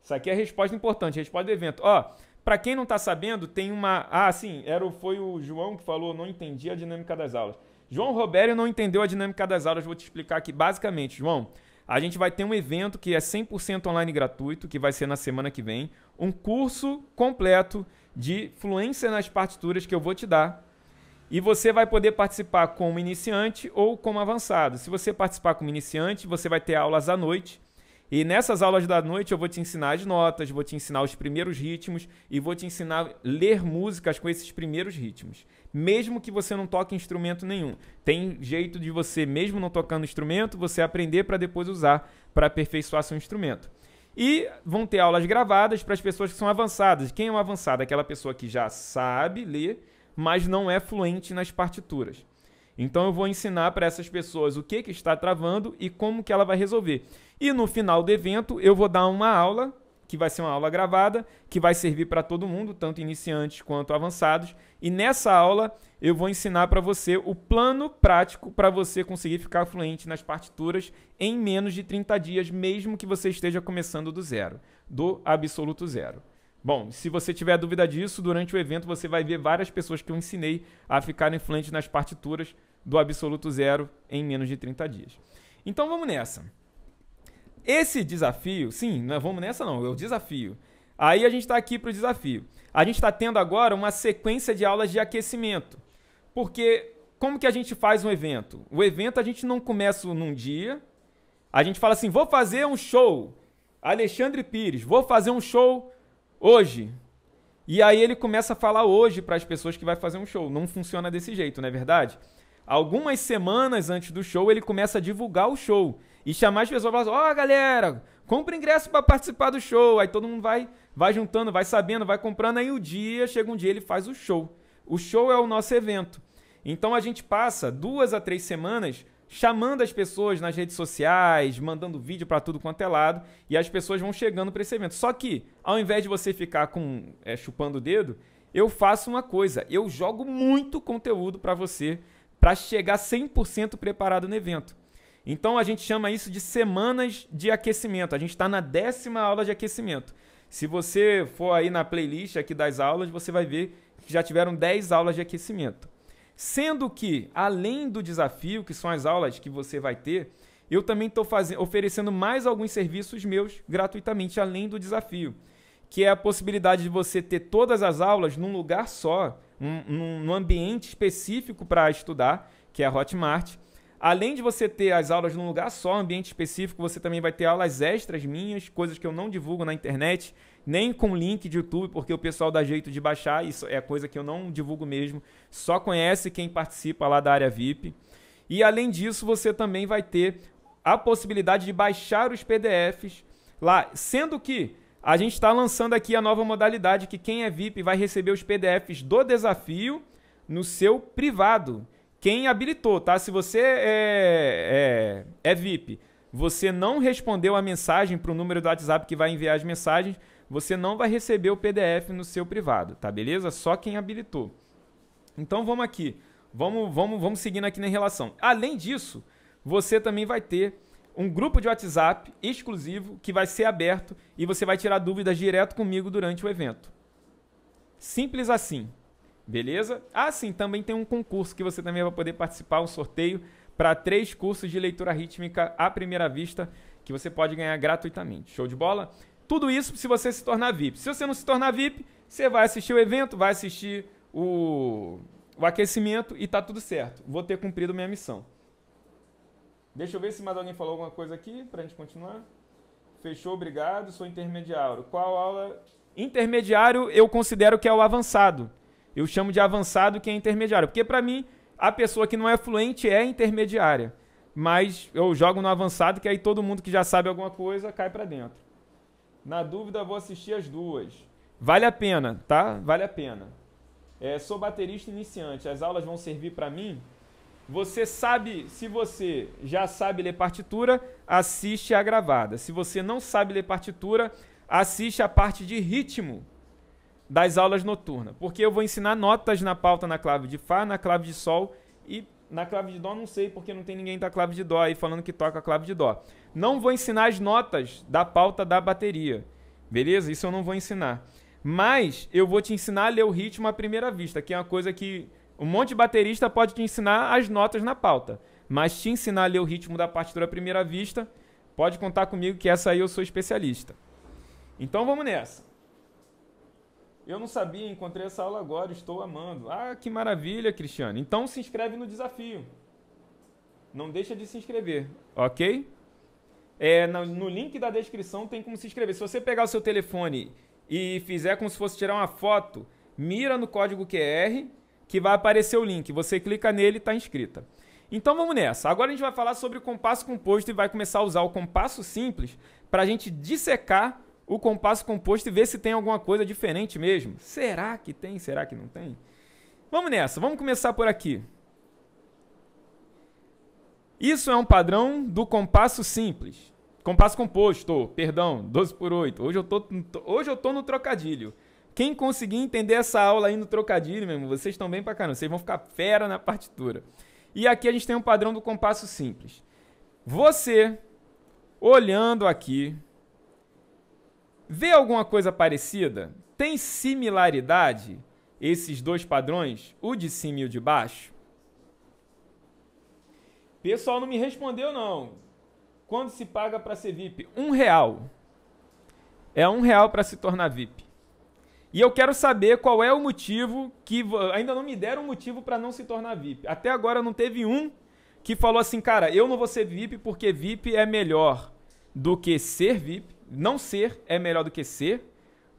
Isso aqui é a resposta importante, a resposta do evento. Ó, para quem não está sabendo, tem uma. Ah, sim, era, foi o João que falou, não entendi a dinâmica das aulas. João Robério não entendeu a dinâmica das aulas, vou te explicar aqui basicamente, João. A gente vai ter um evento que é 100% online gratuito, que vai ser na semana que vem. Um curso completo de fluência nas partituras que eu vou te dar e você vai poder participar como iniciante ou como avançado. Se você participar como iniciante, você vai ter aulas à noite. E nessas aulas da noite eu vou te ensinar as notas, vou te ensinar os primeiros ritmos e vou te ensinar a ler músicas com esses primeiros ritmos. Mesmo que você não toque instrumento nenhum. Tem jeito de você, mesmo não tocando instrumento, você aprender para depois usar para aperfeiçoar seu instrumento. E vão ter aulas gravadas para as pessoas que são avançadas. Quem é um avançado? Aquela pessoa que já sabe ler mas não é fluente nas partituras. Então eu vou ensinar para essas pessoas o que, que está travando e como que ela vai resolver. E no final do evento eu vou dar uma aula, que vai ser uma aula gravada, que vai servir para todo mundo, tanto iniciantes quanto avançados. E nessa aula eu vou ensinar para você o plano prático para você conseguir ficar fluente nas partituras em menos de 30 dias, mesmo que você esteja começando do zero, do absoluto zero. Bom, se você tiver dúvida disso, durante o evento você vai ver várias pessoas que eu ensinei a ficar influentes nas partituras do Absoluto Zero em menos de 30 dias. Então vamos nessa. Esse desafio, sim, não é vamos nessa não, é o desafio. Aí a gente está aqui para o desafio. A gente está tendo agora uma sequência de aulas de aquecimento. Porque como que a gente faz um evento? O evento a gente não começa num dia. A gente fala assim, vou fazer um show. Alexandre Pires, vou fazer um show Hoje. E aí ele começa a falar hoje para as pessoas que vai fazer um show. Não funciona desse jeito, não é verdade? Algumas semanas antes do show, ele começa a divulgar o show e chamar as pessoas e falar: "Ó, oh, galera, compra ingresso para participar do show". Aí todo mundo vai vai juntando, vai sabendo, vai comprando aí o dia, chega um dia ele faz o show. O show é o nosso evento. Então a gente passa duas a três semanas chamando as pessoas nas redes sociais, mandando vídeo para tudo quanto é lado, e as pessoas vão chegando para esse evento. Só que, ao invés de você ficar com é, chupando o dedo, eu faço uma coisa, eu jogo muito conteúdo para você para chegar 100% preparado no evento. Então a gente chama isso de semanas de aquecimento. A gente está na décima aula de aquecimento. Se você for aí na playlist aqui das aulas, você vai ver que já tiveram 10 aulas de aquecimento. Sendo que, além do desafio, que são as aulas que você vai ter, eu também estou oferecendo mais alguns serviços meus gratuitamente, além do desafio, que é a possibilidade de você ter todas as aulas num lugar só, num, num ambiente específico para estudar, que é a Hotmart. Além de você ter as aulas num lugar só, ambiente específico, você também vai ter aulas extras minhas, coisas que eu não divulgo na internet, nem com link de YouTube, porque o pessoal dá jeito de baixar, isso é coisa que eu não divulgo mesmo. Só conhece quem participa lá da área VIP. E além disso, você também vai ter a possibilidade de baixar os PDFs lá, sendo que a gente está lançando aqui a nova modalidade que quem é VIP vai receber os PDFs do desafio no seu privado. Quem habilitou, tá? Se você é, é, é VIP, você não respondeu a mensagem para o número do WhatsApp que vai enviar as mensagens, você não vai receber o PDF no seu privado, tá beleza? Só quem habilitou. Então vamos aqui. Vamos, vamos, vamos seguindo aqui na relação. Além disso, você também vai ter um grupo de WhatsApp exclusivo que vai ser aberto e você vai tirar dúvidas direto comigo durante o evento. Simples assim. Beleza? Ah, sim, também tem um concurso que você também vai poder participar, um sorteio para três cursos de leitura rítmica à primeira vista que você pode ganhar gratuitamente. Show de bola? Tudo isso se você se tornar VIP. Se você não se tornar VIP, você vai assistir o evento, vai assistir o, o aquecimento e tá tudo certo. Vou ter cumprido minha missão. Deixa eu ver se mais alguém falou alguma coisa aqui para a gente continuar. Fechou, obrigado. Sou intermediário. Qual aula? Intermediário eu considero que é o avançado. Eu chamo de avançado que é intermediário, porque para mim a pessoa que não é fluente é intermediária. Mas eu jogo no avançado que aí todo mundo que já sabe alguma coisa cai para dentro. Na dúvida, vou assistir as duas. Vale a pena, tá? Vale a pena. É, sou baterista iniciante, as aulas vão servir para mim? Você sabe, se você já sabe ler partitura, assiste a gravada. Se você não sabe ler partitura, assiste a parte de ritmo das aulas noturnas. Porque eu vou ensinar notas na pauta na clave de Fá, na clave de Sol na clave de Dó não sei, porque não tem ninguém da clave de Dó aí falando que toca a clave de Dó. Não vou ensinar as notas da pauta da bateria. Beleza? Isso eu não vou ensinar. Mas eu vou te ensinar a ler o ritmo à primeira vista, que é uma coisa que um monte de baterista pode te ensinar as notas na pauta. Mas te ensinar a ler o ritmo da partitura à primeira vista, pode contar comigo que essa aí eu sou especialista. Então vamos nessa. Eu não sabia, encontrei essa aula agora, estou amando. Ah, que maravilha, Cristiano. Então se inscreve no desafio. Não deixa de se inscrever, ok? É, no link da descrição tem como se inscrever. Se você pegar o seu telefone e fizer como se fosse tirar uma foto, mira no código QR que vai aparecer o link. Você clica nele e está inscrita. Então vamos nessa. Agora a gente vai falar sobre o compasso composto e vai começar a usar o compasso simples para a gente dissecar o compasso composto e ver se tem alguma coisa diferente mesmo. Será que tem? Será que não tem? Vamos nessa, vamos começar por aqui. Isso é um padrão do compasso simples. Compasso composto, perdão, 12 por 8. Hoje eu tô, hoje eu tô no trocadilho. Quem conseguir entender essa aula aí no trocadilho, mesmo, vocês estão bem pra caramba. Vocês vão ficar fera na partitura. E aqui a gente tem um padrão do compasso simples. Você, olhando aqui, Vê alguma coisa parecida? Tem similaridade esses dois padrões, o de cima e o de baixo? Pessoal não me respondeu não. Quando se paga para ser VIP? Um real. É um real para se tornar VIP. E eu quero saber qual é o motivo que ainda não me deram um motivo para não se tornar VIP. Até agora não teve um que falou assim, cara, eu não vou ser VIP porque VIP é melhor do que ser VIP não ser é melhor do que ser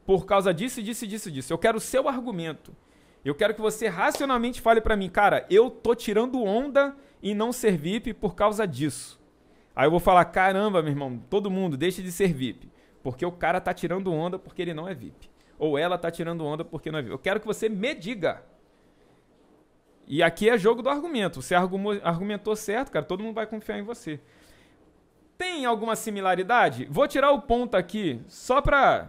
por causa disso, disso, disso, disso. Eu quero o seu argumento. Eu quero que você racionalmente fale para mim, cara, eu tô tirando onda e não ser VIP por causa disso. Aí eu vou falar, caramba, meu irmão, todo mundo deixa de ser VIP, porque o cara tá tirando onda porque ele não é VIP, ou ela tá tirando onda porque não é VIP. Eu quero que você me diga. E aqui é jogo do argumento. Você argumentou certo, cara, todo mundo vai confiar em você. Tem alguma similaridade? Vou tirar o ponto aqui só para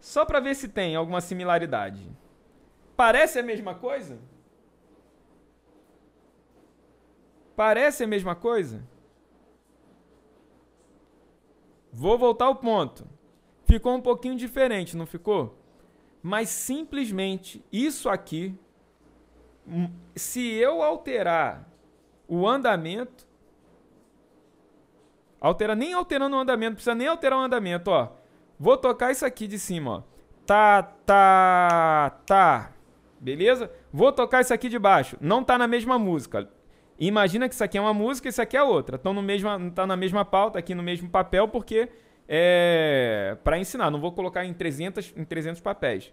só para ver se tem alguma similaridade. Parece a mesma coisa? Parece a mesma coisa? Vou voltar ao ponto. Ficou um pouquinho diferente, não ficou? Mas simplesmente isso aqui, hum, se eu alterar o andamento, Altera, nem alterando o andamento, não precisa nem alterar o andamento, ó. Vou tocar isso aqui de cima, ó. Tá, tá, tá. Beleza? Vou tocar isso aqui de baixo. Não tá na mesma música. Imagina que isso aqui é uma música e isso aqui é outra. Estão no mesmo, tá na mesma pauta, aqui no mesmo papel, porque é para ensinar. Não vou colocar em 300, em 300 papéis.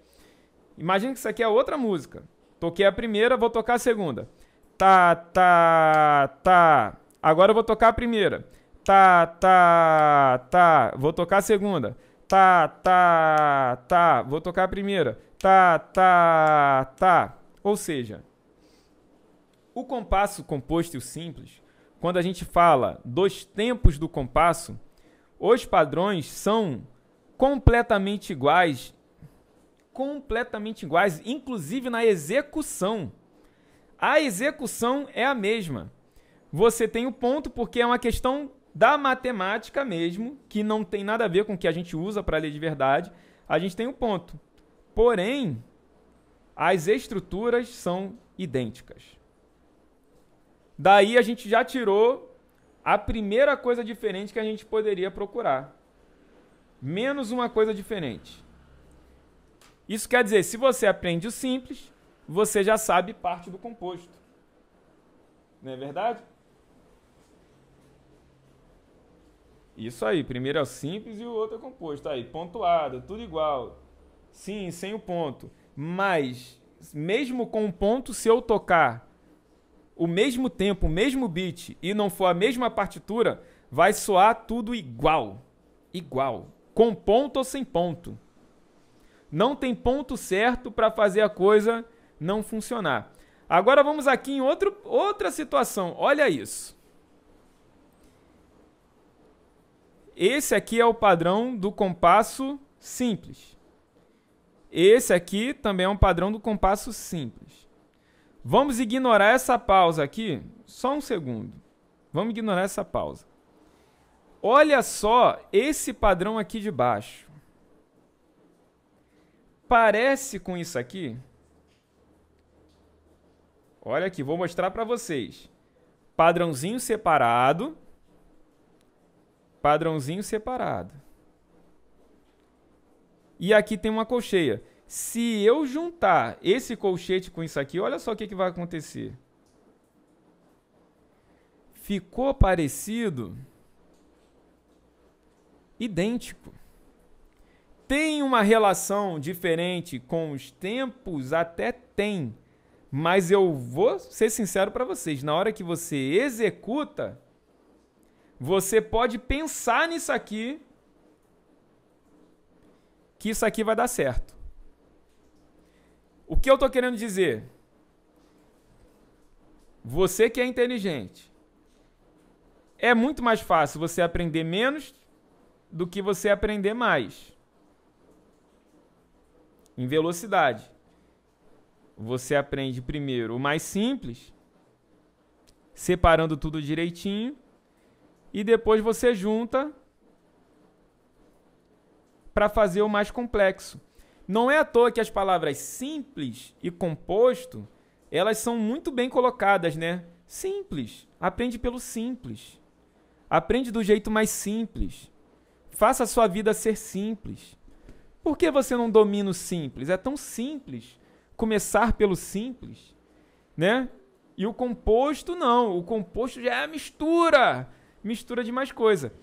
Imagina que isso aqui é outra música. Toquei a primeira, vou tocar a segunda. Tá, tá, tá. Agora eu vou tocar a primeira. Tá, tá, tá. Vou tocar a segunda. Tá, tá, tá. Vou tocar a primeira. Tá, tá, tá. Ou seja, o compasso composto e o simples, quando a gente fala dos tempos do compasso, os padrões são completamente iguais, completamente iguais, inclusive na execução. A execução é a mesma. Você tem o ponto porque é uma questão da matemática mesmo, que não tem nada a ver com o que a gente usa para ler de verdade, a gente tem um ponto. Porém, as estruturas são idênticas. Daí a gente já tirou a primeira coisa diferente que a gente poderia procurar. Menos uma coisa diferente. Isso quer dizer, se você aprende o simples, você já sabe parte do composto. Não é verdade? Isso aí, primeiro é o simples e o outro é composto. Tá aí, pontuado, tudo igual. Sim, sem o ponto. Mas, mesmo com o ponto, se eu tocar o mesmo tempo, o mesmo beat e não for a mesma partitura, vai soar tudo igual. Igual. Com ponto ou sem ponto. Não tem ponto certo para fazer a coisa não funcionar. Agora vamos aqui em outro, outra situação. Olha isso. Esse aqui é o padrão do compasso simples. Esse aqui também é um padrão do compasso simples. Vamos ignorar essa pausa aqui? Só um segundo. Vamos ignorar essa pausa. Olha só esse padrão aqui de baixo. Parece com isso aqui? Olha aqui, vou mostrar para vocês. Padrãozinho separado Padrãozinho separado. E aqui tem uma colcheia. Se eu juntar esse colchete com isso aqui, olha só o que, que vai acontecer. Ficou parecido? Idêntico. Tem uma relação diferente com os tempos? Até tem. Mas eu vou ser sincero para vocês. Na hora que você executa, você pode pensar nisso aqui, que isso aqui vai dar certo. O que eu estou querendo dizer? Você que é inteligente, é muito mais fácil você aprender menos do que você aprender mais. Em velocidade. Você aprende primeiro o mais simples, separando tudo direitinho e depois você junta para fazer o mais complexo. Não é à toa que as palavras simples e composto, elas são muito bem colocadas, né? Simples. Aprende pelo simples. Aprende do jeito mais simples. Faça a sua vida ser simples. Por que você não domina o simples? É tão simples começar pelo simples, né? E o composto não, o composto já é a mistura mistura de mais coisa.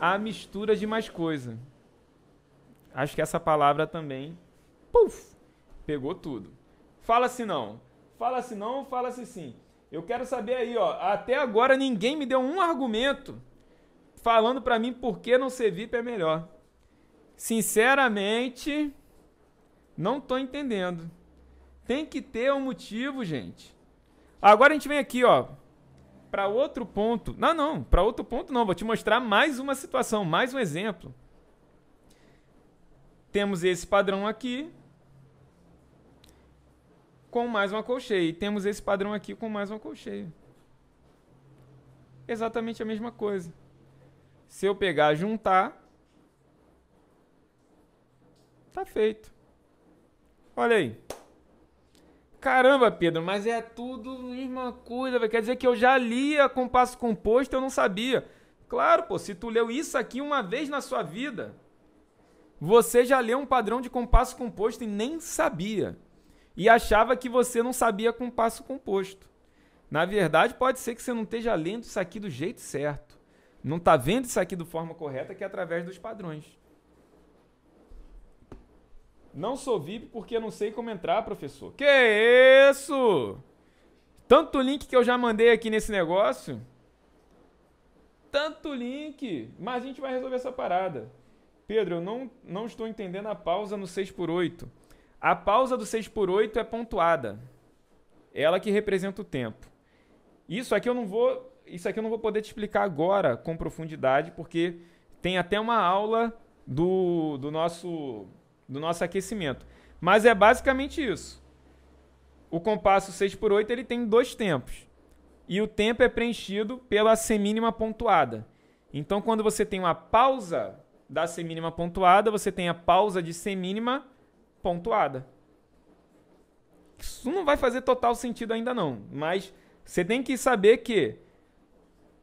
A mistura de mais coisa. Acho que essa palavra também. Puf! Pegou tudo. Fala se não. Fala se não, fala se sim. Eu quero saber aí, ó. Até agora ninguém me deu um argumento falando para mim por que não ser VIP é melhor. Sinceramente, não tô entendendo. Tem que ter um motivo, gente. Agora a gente vem aqui, ó para outro ponto. Não, não, para outro ponto não. Vou te mostrar mais uma situação, mais um exemplo. Temos esse padrão aqui com mais uma colcheia. E temos esse padrão aqui com mais uma colcheia. Exatamente a mesma coisa. Se eu pegar juntar, tá feito. Olha aí. Caramba, Pedro, mas é tudo mesma coisa, véio. quer dizer que eu já lia compasso passo composto, eu não sabia. Claro, pô, se tu leu isso aqui uma vez na sua vida, você já leu um padrão de compasso composto e nem sabia. E achava que você não sabia compasso composto. Na verdade, pode ser que você não esteja lendo isso aqui do jeito certo. Não está vendo isso aqui de forma correta, que é através dos padrões. Não sou VIP porque não sei como entrar, professor. Que isso? Tanto link que eu já mandei aqui nesse negócio. Tanto link. Mas a gente vai resolver essa parada. Pedro, eu não, não estou entendendo a pausa no 6 por 8 A pausa do 6 por 8 é pontuada. É ela que representa o tempo. Isso aqui eu não vou, isso aqui eu não vou poder te explicar agora com profundidade, porque tem até uma aula do, do nosso do nosso aquecimento. Mas é basicamente isso. O compasso 6 por 8 ele tem dois tempos. E o tempo é preenchido pela semínima pontuada. Então, quando você tem uma pausa da semínima pontuada, você tem a pausa de semínima pontuada. Isso não vai fazer total sentido ainda não, mas você tem que saber que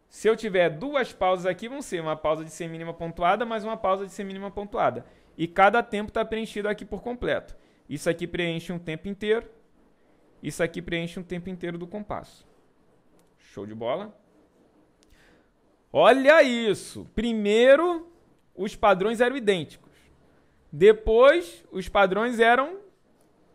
se eu tiver duas pausas aqui, vão ser uma pausa de semínima pontuada mais uma pausa de semínima pontuada. E cada tempo está preenchido aqui por completo. Isso aqui preenche um tempo inteiro. Isso aqui preenche um tempo inteiro do compasso. Show de bola. Olha isso. Primeiro, os padrões eram idênticos. Depois, os padrões eram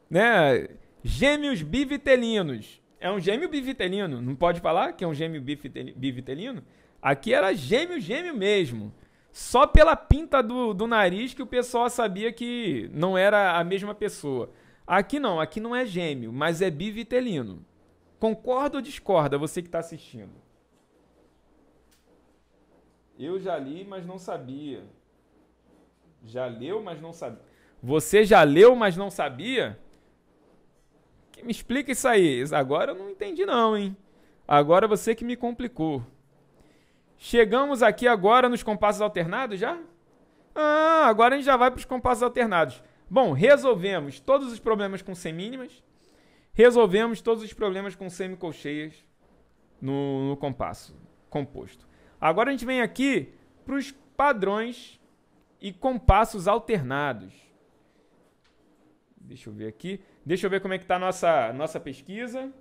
né, gêmeos bivitelinos. É um gêmeo bivitelino. Não pode falar que é um gêmeo bivitelino? Aqui era gêmeo, gêmeo mesmo só pela pinta do, do nariz que o pessoal sabia que não era a mesma pessoa. Aqui não, aqui não é gêmeo, mas é bivitelino. Concorda ou discorda você que está assistindo? Eu já li, mas não sabia. Já leu, mas não sabia. Você já leu, mas não sabia? Que me explica isso aí. Agora eu não entendi não, hein? Agora você que me complicou. Chegamos aqui agora nos compassos alternados já? Ah, agora a gente já vai para os compassos alternados. Bom, resolvemos todos os problemas com semínimas. Resolvemos todos os problemas com semicolcheias no, no compasso composto. Agora a gente vem aqui para os padrões e compassos alternados. Deixa eu ver aqui. Deixa eu ver como é que está a nossa, nossa pesquisa.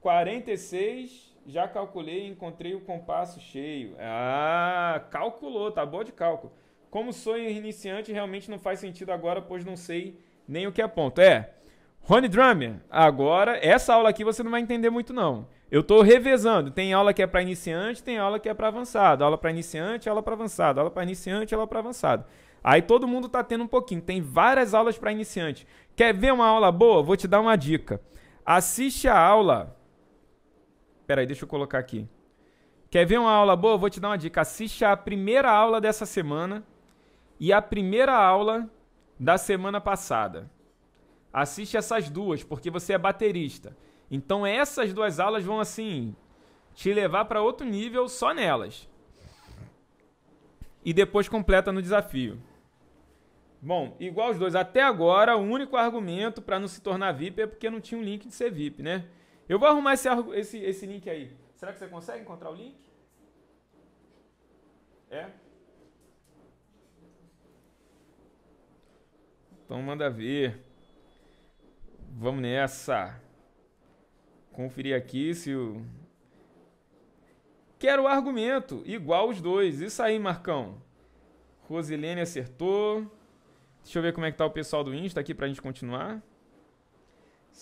46 já calculei e encontrei o compasso cheio. É. Ah, calculou, tá bom de cálculo. Como sou iniciante, realmente não faz sentido agora, pois não sei nem o que é ponto. É, Rony Drummer, agora, essa aula aqui você não vai entender muito não. Eu estou revezando. Tem aula que é para iniciante, tem aula que é para avançado. Aula para iniciante, aula para avançado. Aula para iniciante, aula para avançado. Aí todo mundo está tendo um pouquinho. Tem várias aulas para iniciante. Quer ver uma aula boa? Vou te dar uma dica. Assiste a aula Peraí, deixa eu colocar aqui. Quer ver uma aula boa? Vou te dar uma dica. Assista a primeira aula dessa semana e a primeira aula da semana passada. Assiste essas duas, porque você é baterista. Então essas duas aulas vão assim te levar para outro nível só nelas. E depois completa no desafio. Bom, igual os dois, até agora o único argumento para não se tornar VIP é porque não tinha um link de ser VIP, né? Eu vou arrumar esse, esse, esse link aí. Será que você consegue encontrar o link? É? Então manda ver. Vamos nessa. Conferir aqui se o. Quero argumento igual os dois. Isso aí, Marcão. Rosilene acertou. Deixa eu ver como é que tá o pessoal do Insta aqui pra gente continuar.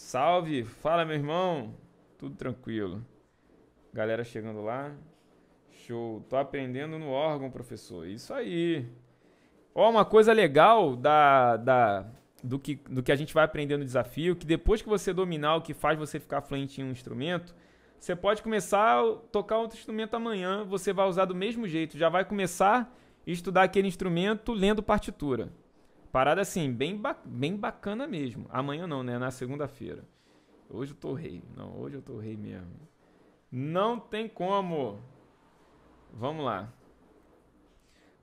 Salve, fala meu irmão. Tudo tranquilo. Galera chegando lá. Show. Tô aprendendo no órgão, professor. Isso aí. Ó, uma coisa legal da, da do que, do que a gente vai aprender no desafio, que depois que você dominar o que faz você ficar fluente em um instrumento, você pode começar a tocar outro instrumento amanhã, você vai usar do mesmo jeito, já vai começar a estudar aquele instrumento lendo partitura. Parada assim, bem, ba bem bacana mesmo. Amanhã não, né? Na segunda-feira. Hoje eu tô rei. Não, hoje eu tô rei mesmo. Não tem como. Vamos lá.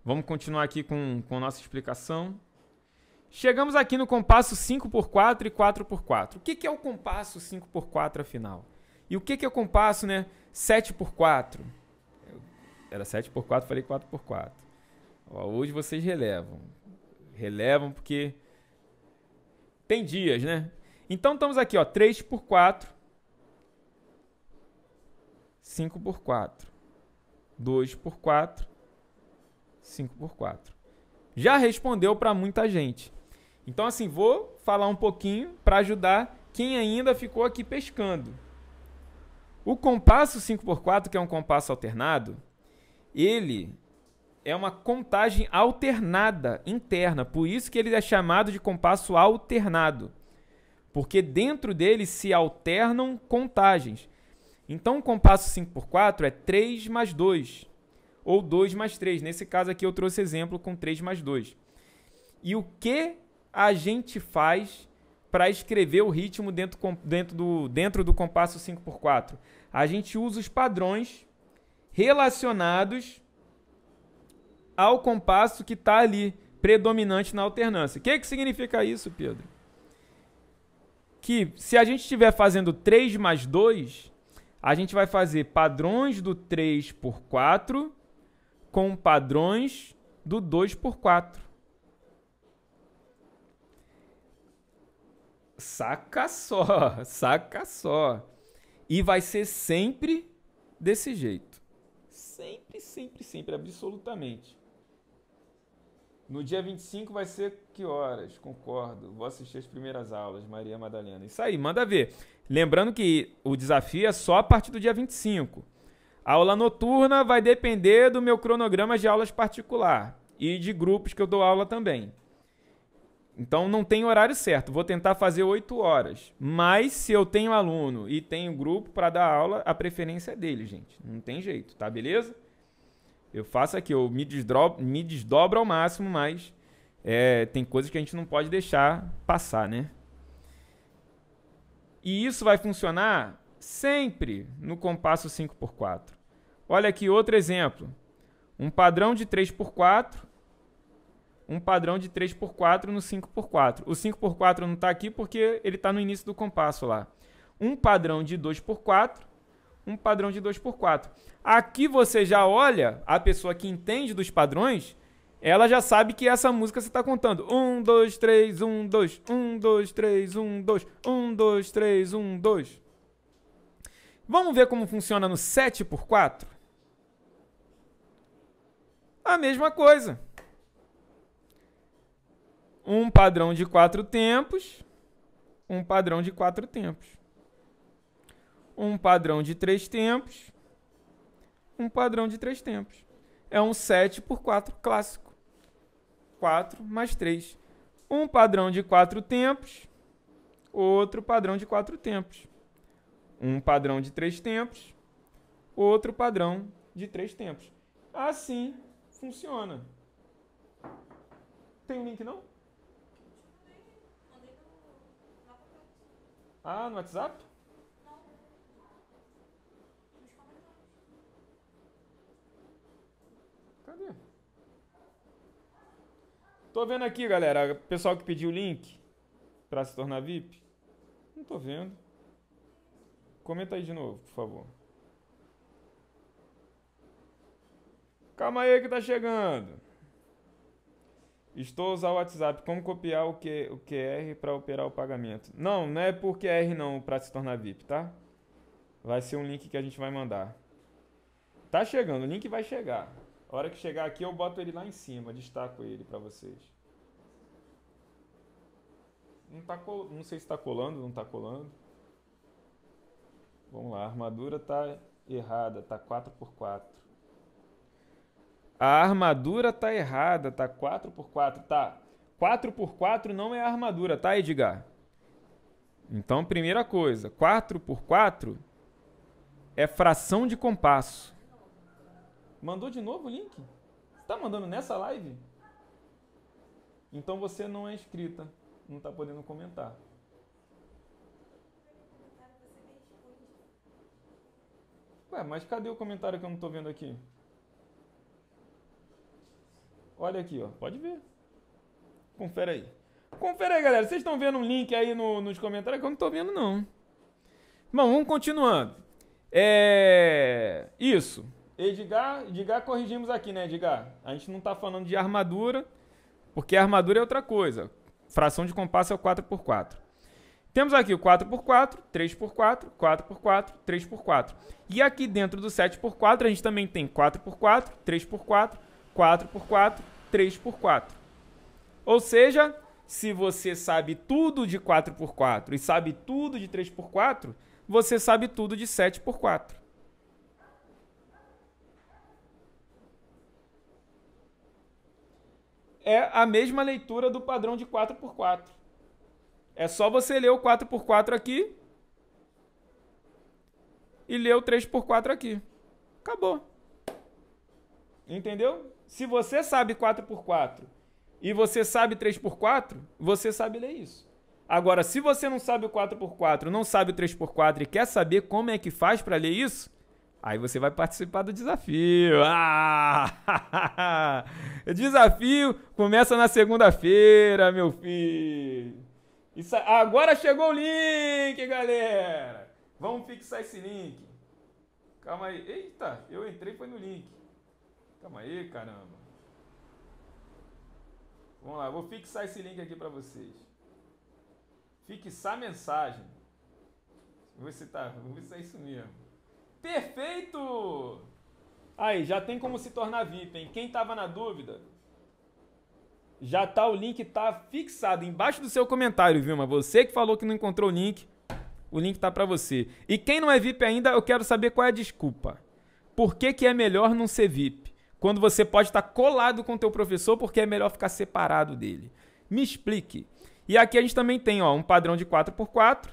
Vamos continuar aqui com, com nossa explicação. Chegamos aqui no compasso 5x4 e 4x4. O que, que é o compasso 5x4 afinal? E o que, que é o compasso né, 7x4? Era 7x4, falei 4x4. Ó, hoje vocês relevam. Relevam porque tem dias, né? Então estamos aqui, ó, 3 por 4, 5 por 4, 2 por 4, 5 por 4. Já respondeu para muita gente. Então assim, vou falar um pouquinho para ajudar quem ainda ficou aqui pescando. O compasso 5 por 4, que é um compasso alternado, ele é uma contagem alternada interna, por isso que ele é chamado de compasso alternado, porque dentro dele se alternam contagens. Então, o compasso 5 x 4 é 3 mais 2, ou 2 mais 3. Nesse caso aqui, eu trouxe exemplo com 3 mais 2. E o que a gente faz para escrever o ritmo dentro, dentro, do, dentro do compasso 5 x 4 A gente usa os padrões relacionados ao compasso que está ali, predominante na alternância. O que, que significa isso, Pedro? Que se a gente estiver fazendo 3 mais 2, a gente vai fazer padrões do 3 por 4 com padrões do 2 por 4. Saca só, saca só. E vai ser sempre desse jeito. Sempre, sempre, sempre, absolutamente. No dia 25 vai ser que horas? Concordo. Vou assistir as primeiras aulas, Maria Madalena. Isso aí, manda ver. Lembrando que o desafio é só a partir do dia 25. A aula noturna vai depender do meu cronograma de aulas particular e de grupos que eu dou aula também. Então não tem horário certo. Vou tentar fazer 8 horas. Mas se eu tenho aluno e tenho grupo para dar aula, a preferência é dele, gente. Não tem jeito, tá beleza? eu faço aqui, eu me desdobro, me desdobro ao máximo, mas é, tem coisas que a gente não pode deixar passar, né? E isso vai funcionar sempre no compasso 5x4. Olha aqui outro exemplo. Um padrão de 3x4, um padrão de 3x4 no 5x4. O 5x4 não está aqui porque ele está no início do compasso lá. Um padrão de 2x4 um padrão de 2 por 4 Aqui você já olha, a pessoa que entende dos padrões, ela já sabe que essa música você está contando. 1, 2, 3, 1, 2, 1, 2, 3, 1, 2, 1, 2, 3, 1, 2. Vamos ver como funciona no 7 por 4 A mesma coisa. Um padrão de quatro tempos, um padrão de quatro tempos um padrão de três tempos, um padrão de três tempos. É um 7 por 4 clássico. 4 mais 3. Um padrão de quatro tempos, outro padrão de quatro tempos. Um padrão de três tempos, outro padrão de três tempos. Assim funciona. Tem um link não? Ah, no WhatsApp? Cadê? Tô vendo aqui, galera. Pessoal que pediu o link para se tornar VIP. Não tô vendo. Comenta aí de novo, por favor. Calma aí que tá chegando. Estou usando usar o WhatsApp. Como copiar o, Q, o QR para operar o pagamento? Não, não é por QR não para se tornar VIP, tá? Vai ser um link que a gente vai mandar. Tá chegando, o link vai chegar. A hora que chegar aqui, eu boto ele lá em cima, destaco ele para vocês. Não, tá col... não sei se tá colando, não tá colando. Vamos lá, a armadura tá errada, tá 4x4. A armadura tá errada, tá 4x4, tá. 4x4 não é armadura, tá, Edgar? Então, primeira coisa, 4x4 é fração de compasso. Mandou de novo o link? Está mandando nessa live? Então você não é inscrita, não está podendo comentar. Ué, mas cadê o comentário que eu não estou vendo aqui? Olha aqui, ó. Pode ver. Confere aí. Confere aí, galera. Vocês estão vendo um link aí no, nos comentários é que eu não estou vendo, não. Bom, vamos continuando. É... Isso. Edgar, Edgar, corrigimos aqui, né, Edgar? A gente não está falando de armadura, porque armadura é outra coisa. Fração de compasso é o 4x4. Temos aqui o 4x4, 3x4, 4x4, 3x4. E aqui dentro do 7x4 a gente também tem 4x4, 3x4, 4x4, 3x4. Ou seja, se você sabe tudo de 4x4 e sabe tudo de 3x4, você sabe tudo de 7x4. é a mesma leitura do padrão de 4x4. É só você ler o 4x4 aqui e ler o 3x4 aqui. Acabou. Entendeu? Se você sabe 4x4 e você sabe 3x4, você sabe ler isso. Agora, se você não sabe o 4x4, não sabe o 3x4 e quer saber como é que faz para ler isso, Aí você vai participar do desafio. Ah! desafio começa na segunda-feira, meu filho. Isso, agora chegou o link, galera. Vamos fixar esse link. Calma aí. Eita, eu entrei foi no link. Calma aí, caramba. Vamos lá, vou fixar esse link aqui para vocês. Fixar mensagem. Vou ver se tá, vou ver se é isso mesmo. Perfeito! Aí, já tem como se tornar VIP, hein? Quem tava na dúvida? Já tá o link tá fixado embaixo do seu comentário, viu? Mas você que falou que não encontrou o link, o link tá para você. E quem não é VIP ainda, eu quero saber qual é a desculpa. Por que, que é melhor não ser VIP? Quando você pode estar tá colado com o teu professor, porque é melhor ficar separado dele. Me explique. E aqui a gente também tem ó, um padrão de 4x4,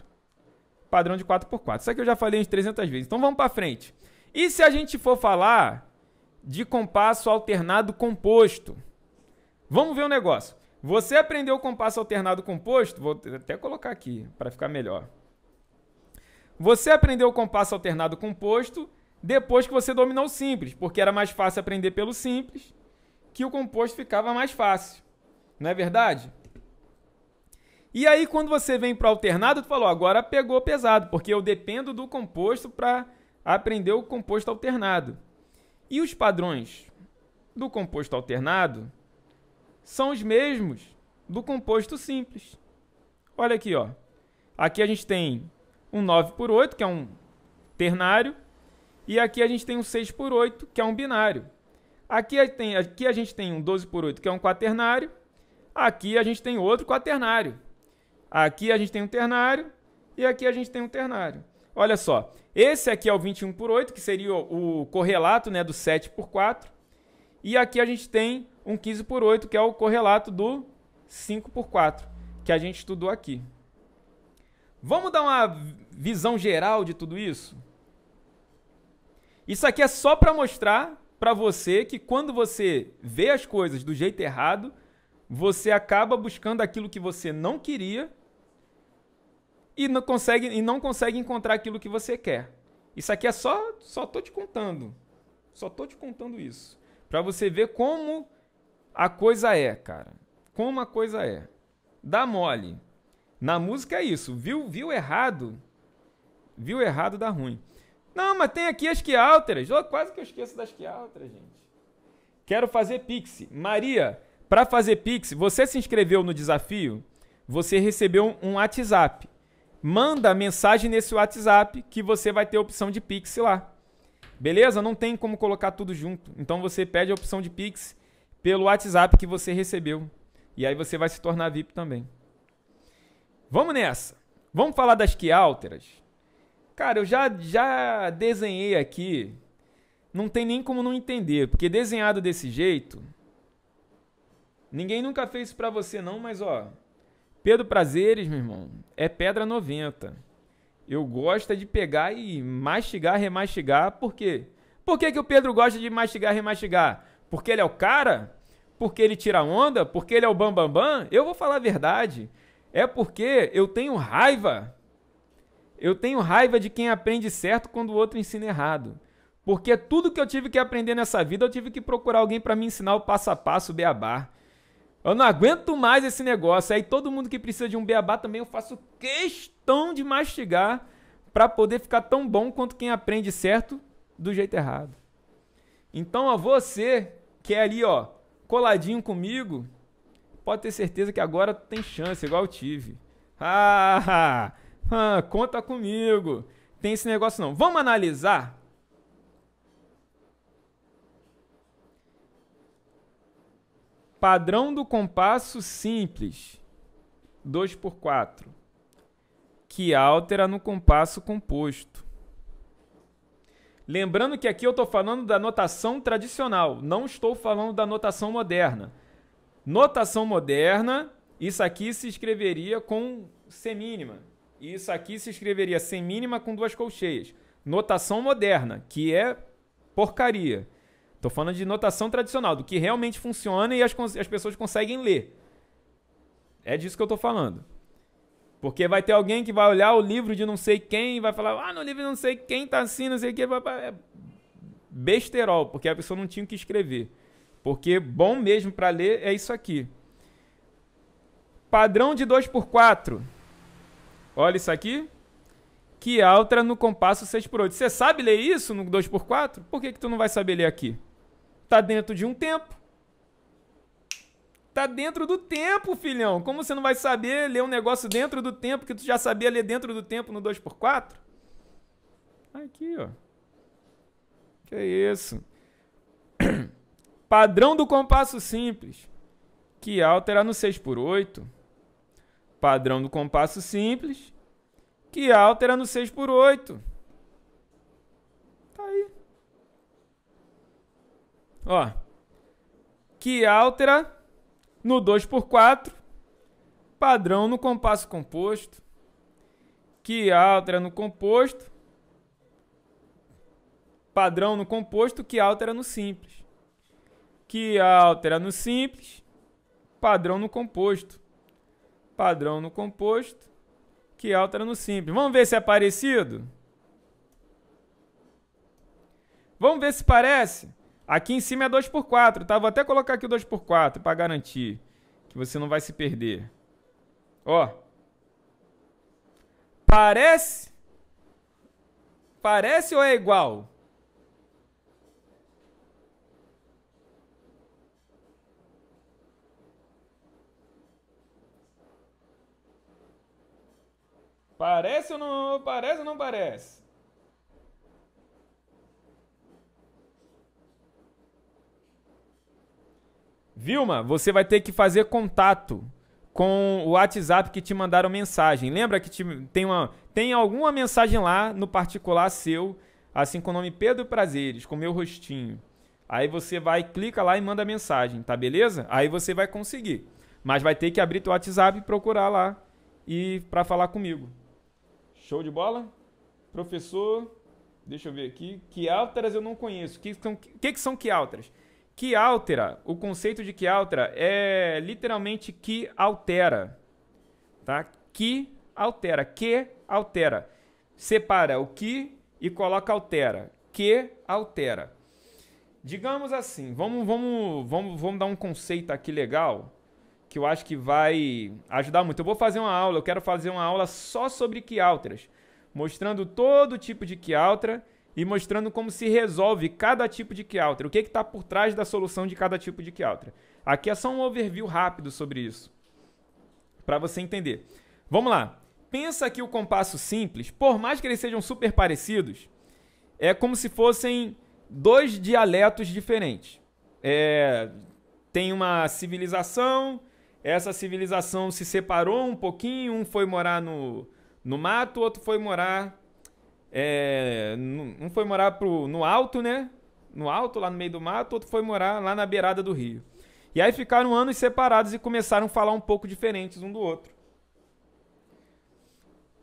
padrão de 4x4. Isso aqui eu já falei uns 300 vezes. Então vamos para frente. E se a gente for falar de compasso alternado composto? Vamos ver um negócio. Você aprendeu o compasso alternado composto? Vou até colocar aqui para ficar melhor. Você aprendeu o compasso alternado composto depois que você dominou o simples, porque era mais fácil aprender pelo simples, que o composto ficava mais fácil. Não é verdade? E aí, quando você vem para o alternado, tu falou, agora pegou pesado, porque eu dependo do composto para aprender o composto alternado. E os padrões do composto alternado são os mesmos do composto simples. Olha aqui, ó. Aqui a gente tem um 9 por 8, que é um ternário, e aqui a gente tem um 6 por 8, que é um binário. Aqui, tem, aqui a gente tem um 12 por 8, que é um quaternário, aqui a gente tem outro quaternário. Aqui a gente tem um ternário e aqui a gente tem um ternário. Olha só, esse aqui é o 21 por 8, que seria o correlato né, do 7 por 4. E aqui a gente tem um 15 por 8, que é o correlato do 5 por 4, que a gente estudou aqui. Vamos dar uma visão geral de tudo isso? Isso aqui é só para mostrar para você que quando você vê as coisas do jeito errado, você acaba buscando aquilo que você não queria e não consegue, e não consegue encontrar aquilo que você quer. Isso aqui é só, só tô te contando. Só tô te contando isso. Para você ver como a coisa é, cara. Como a coisa é. Dá mole. Na música é isso. Viu, viu errado? Viu errado dá ruim. Não, mas tem aqui as que alteras. Oh, quase que eu esqueço das que alteras, gente. Quero fazer pix. Maria, para fazer pix, você se inscreveu no desafio? Você recebeu um WhatsApp manda mensagem nesse WhatsApp que você vai ter a opção de Pix lá. Beleza? Não tem como colocar tudo junto. Então você pede a opção de Pix pelo WhatsApp que você recebeu. E aí você vai se tornar VIP também. Vamos nessa. Vamos falar das que alteras. Cara, eu já, já desenhei aqui. Não tem nem como não entender, porque desenhado desse jeito, ninguém nunca fez isso para você não, mas ó, Pedro Prazeres, meu irmão, é pedra 90. Eu gosto de pegar e mastigar, remastigar. Por quê? Por que, que o Pedro gosta de mastigar, remastigar? Porque ele é o cara? Porque ele tira onda? Porque ele é o bambambam? Bam, bam? Eu vou falar a verdade. É porque eu tenho raiva. Eu tenho raiva de quem aprende certo quando o outro ensina errado. Porque tudo que eu tive que aprender nessa vida, eu tive que procurar alguém para me ensinar o passo a passo, o beabá. Eu não aguento mais esse negócio. Aí todo mundo que precisa de um beabá também eu faço questão de mastigar para poder ficar tão bom quanto quem aprende certo do jeito errado. Então, a você que é ali, ó, coladinho comigo, pode ter certeza que agora tem chance, igual eu tive. Ah, ah, ah conta comigo. Tem esse negócio não. Vamos analisar Padrão do compasso simples, 2 por 4, que altera no compasso composto. Lembrando que aqui eu estou falando da notação tradicional, não estou falando da notação moderna. Notação moderna, isso aqui se escreveria com semínima. Isso aqui se escreveria semínima com duas colcheias. Notação moderna, que é porcaria. Tô falando de notação tradicional, do que realmente funciona e as, as pessoas conseguem ler. É disso que eu tô falando. Porque vai ter alguém que vai olhar o livro de não sei quem e vai falar, ah, no livro de não sei quem tá assim, não sei o que. É besterol, porque a pessoa não tinha o que escrever. Porque bom mesmo para ler é isso aqui. Padrão de 2x4. Olha isso aqui. Que altera no compasso 6x8. Você sabe ler isso no 2x4? Por que, que tu não vai saber ler aqui? Tá dentro de um tempo. Tá dentro do tempo, filhão. Como você não vai saber ler um negócio dentro do tempo que tu já sabia ler dentro do tempo no 2x4? Aqui, ó. Que é isso. Padrão do compasso simples, que altera no 6 x 8. Padrão do compasso simples, que altera no 6 x 8. Ó. Que altera no 2x4, padrão no compasso composto. Que altera no composto, padrão no composto, que altera no simples. Que altera no simples, padrão no composto. Padrão no composto, que altera no simples. Vamos ver se é parecido? Vamos ver se parece? Aqui em cima é 2x4, tá? Vou até colocar aqui o 2x4 para garantir que você não vai se perder. Ó. Parece... Parece ou é igual? Parece ou não parece ou não parece? Vilma, você vai ter que fazer contato com o WhatsApp que te mandaram mensagem. Lembra que te, tem, uma, tem alguma mensagem lá no particular seu, assim com o nome Pedro Prazeres, com meu rostinho. Aí você vai, clica lá e manda mensagem, tá beleza? Aí você vai conseguir. Mas vai ter que abrir teu WhatsApp e procurar lá e para falar comigo. Show de bola? Professor, deixa eu ver aqui. Que altas eu não conheço. O que, que, que, que são que altas? Que altera, o conceito de que altera é literalmente que altera, tá? Que altera, que altera. Separa o que e coloca altera, que altera. Digamos assim, vamos, vamos, vamos, vamos dar um conceito aqui legal que eu acho que vai ajudar muito. Eu vou fazer uma aula, eu quero fazer uma aula só sobre que alteras, mostrando todo tipo de que altera e mostrando como se resolve cada tipo de key o que é está por trás da solução de cada tipo de key Aqui é só um overview rápido sobre isso, para você entender. Vamos lá. Pensa que o compasso simples, por mais que eles sejam super parecidos, é como se fossem dois dialetos diferentes. É, tem uma civilização, essa civilização se separou um pouquinho, um foi morar no, no mato, outro foi morar é, um foi morar pro, no alto, né? No alto, lá no meio do mato, outro foi morar lá na beirada do rio. E aí ficaram anos separados e começaram a falar um pouco diferentes um do outro.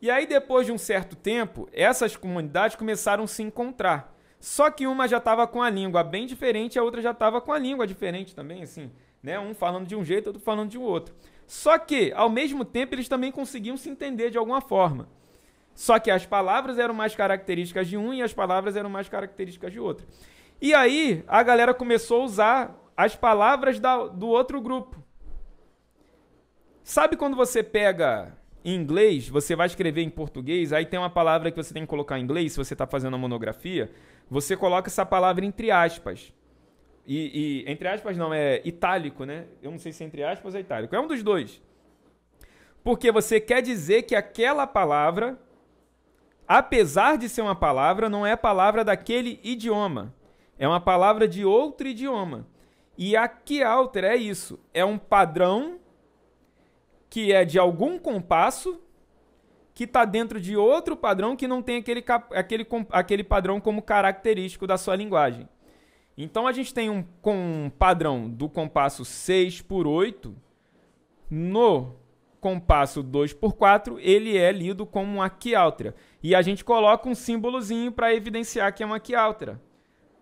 E aí, depois de um certo tempo, essas comunidades começaram a se encontrar. Só que uma já estava com a língua bem diferente, a outra já estava com a língua diferente também, assim, né? Um falando de um jeito, outro falando de outro. Só que, ao mesmo tempo, eles também conseguiam se entender de alguma forma. Só que as palavras eram mais características de um e as palavras eram mais características de outro. E aí a galera começou a usar as palavras da, do outro grupo. Sabe quando você pega em inglês, você vai escrever em português, aí tem uma palavra que você tem que colocar em inglês, se você está fazendo a monografia, você coloca essa palavra entre aspas. E, e, entre aspas não, é itálico, né? Eu não sei se é entre aspas ou é itálico. É um dos dois. Porque você quer dizer que aquela palavra apesar de ser uma palavra, não é palavra daquele idioma. É uma palavra de outro idioma. E a alter é isso. É um padrão que é de algum compasso que está dentro de outro padrão que não tem aquele, aquele, aquele padrão como característico da sua linguagem. Então a gente tem um, com um padrão do compasso 6 por 8 no compasso 2 por 4 ele é lido como uma quiáltera. E a gente coloca um símbolozinho para evidenciar que é uma quiáltera.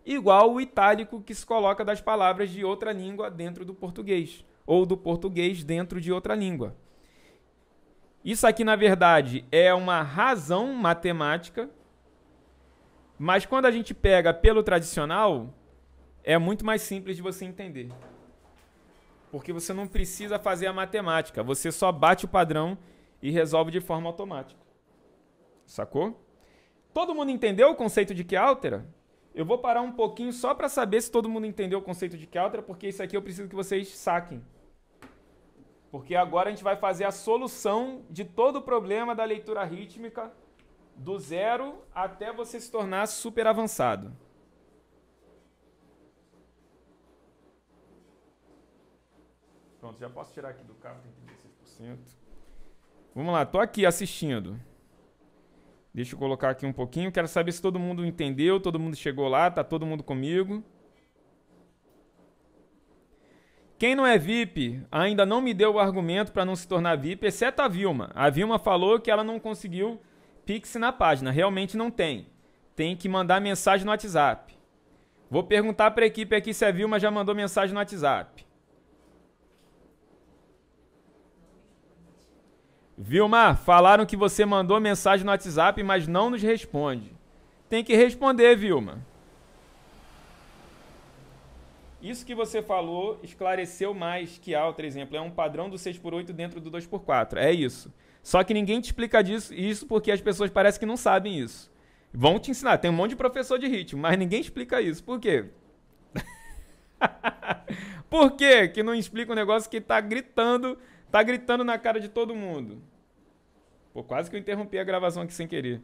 Igual o itálico que se coloca das palavras de outra língua dentro do português, ou do português dentro de outra língua. Isso aqui, na verdade, é uma razão matemática, mas quando a gente pega pelo tradicional, é muito mais simples de você entender. Porque você não precisa fazer a matemática, você só bate o padrão e resolve de forma automática. Sacou? Todo mundo entendeu o conceito de que altera? É eu vou parar um pouquinho só para saber se todo mundo entendeu o conceito de que altera, é porque isso aqui eu preciso que vocês saquem. Porque agora a gente vai fazer a solução de todo o problema da leitura rítmica do zero até você se tornar super avançado. Pronto, já posso tirar aqui do carro, tem 36%. Vamos lá, tô aqui assistindo. Deixa eu colocar aqui um pouquinho. Quero saber se todo mundo entendeu, todo mundo chegou lá, tá todo mundo comigo. Quem não é VIP ainda não me deu o argumento para não se tornar VIP, exceto a Vilma. A Vilma falou que ela não conseguiu Pix na página. Realmente não tem. Tem que mandar mensagem no WhatsApp. Vou perguntar para a equipe aqui se a Vilma já mandou mensagem no WhatsApp. Vilma, falaram que você mandou mensagem no WhatsApp, mas não nos responde. Tem que responder, Vilma. Isso que você falou esclareceu mais que alto, por exemplo, é um padrão do 6x8 dentro do 2x4. É isso. Só que ninguém te explica disso, isso porque as pessoas parecem que não sabem isso. Vão te ensinar. Tem um monte de professor de ritmo, mas ninguém explica isso. Por quê? Por quê que não explica um negócio que está gritando Tá gritando na cara de todo mundo. Pô, quase que eu interrompi a gravação aqui sem querer.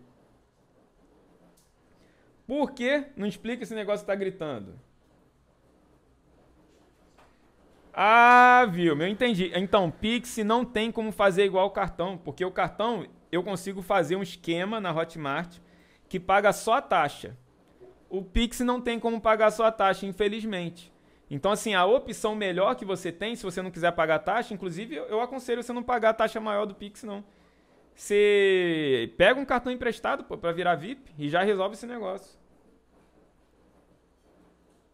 Por que não explica esse negócio de tá gritando? Ah, viu, eu entendi. Então, Pix não tem como fazer igual o cartão, porque o cartão eu consigo fazer um esquema na Hotmart que paga só a taxa. O Pix não tem como pagar só a taxa, infelizmente. Então, assim, a opção melhor que você tem, se você não quiser pagar taxa, inclusive eu aconselho você não pagar a taxa maior do Pix, não. Você pega um cartão emprestado para virar VIP e já resolve esse negócio.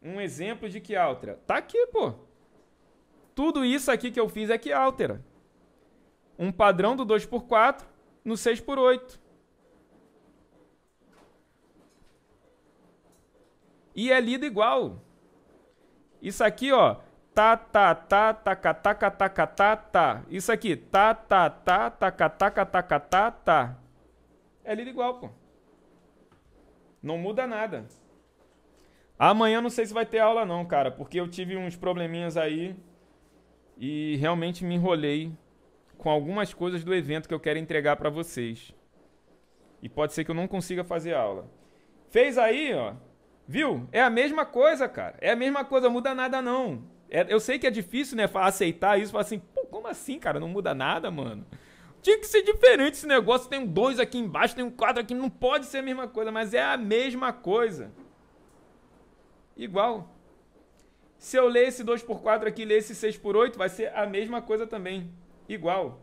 Um exemplo de que altera. Tá aqui, pô. Tudo isso aqui que eu fiz é que altera. Um padrão do 2x4 no 6x8. E é lido igual. Isso aqui, ó. Tá, tá, tá, taca, tá, taca, tá, taca, tá, tá, tá. Isso aqui. Tá, tá, tá, taca, taca, taca, tá, tá. É lido igual, pô. Não muda nada. Amanhã não sei se vai ter aula não, cara, porque eu tive uns probleminhas aí e realmente me enrolei com algumas coisas do evento que eu quero entregar para vocês. E pode ser que eu não consiga fazer aula. Fez aí, ó. Viu? É a mesma coisa, cara. É a mesma coisa, muda nada não. É, eu sei que é difícil, né, aceitar isso, falar assim, pô, como assim, cara? Não muda nada, mano. Tinha que ser diferente esse negócio. Tem um dois aqui embaixo, tem um quatro aqui. Não pode ser a mesma coisa, mas é a mesma coisa. Igual. Se eu ler esse 2 por 4 aqui e ler esse 6 por 8, vai ser a mesma coisa também. Igual.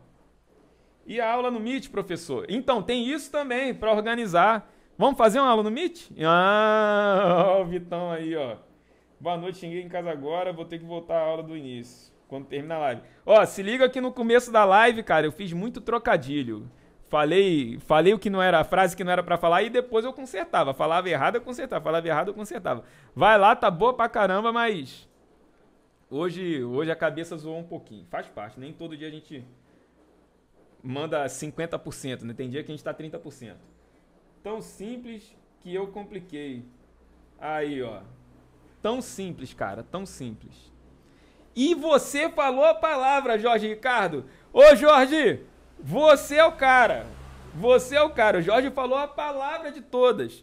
E a aula no Meet, professor? Então, tem isso também para organizar. Vamos fazer uma aula no Meet? Ah, ó, o Vitão aí, ó. Boa noite, cheguei em casa agora, vou ter que voltar à aula do início, quando terminar a live. Ó, se liga aqui no começo da live, cara, eu fiz muito trocadilho. Falei, falei o que não era, a frase que não era para falar e depois eu consertava. Falava errado, eu consertava. Falava errado, eu consertava. Vai lá, tá boa pra caramba, mas hoje, hoje a cabeça zoou um pouquinho. Faz parte, nem todo dia a gente manda 50%, né? Tem dia que a gente tá 30% tão simples que eu compliquei. Aí, ó. Tão simples, cara, tão simples. E você falou a palavra, Jorge Ricardo. Ô, Jorge, você é o cara. Você é o cara. O Jorge falou a palavra de todas.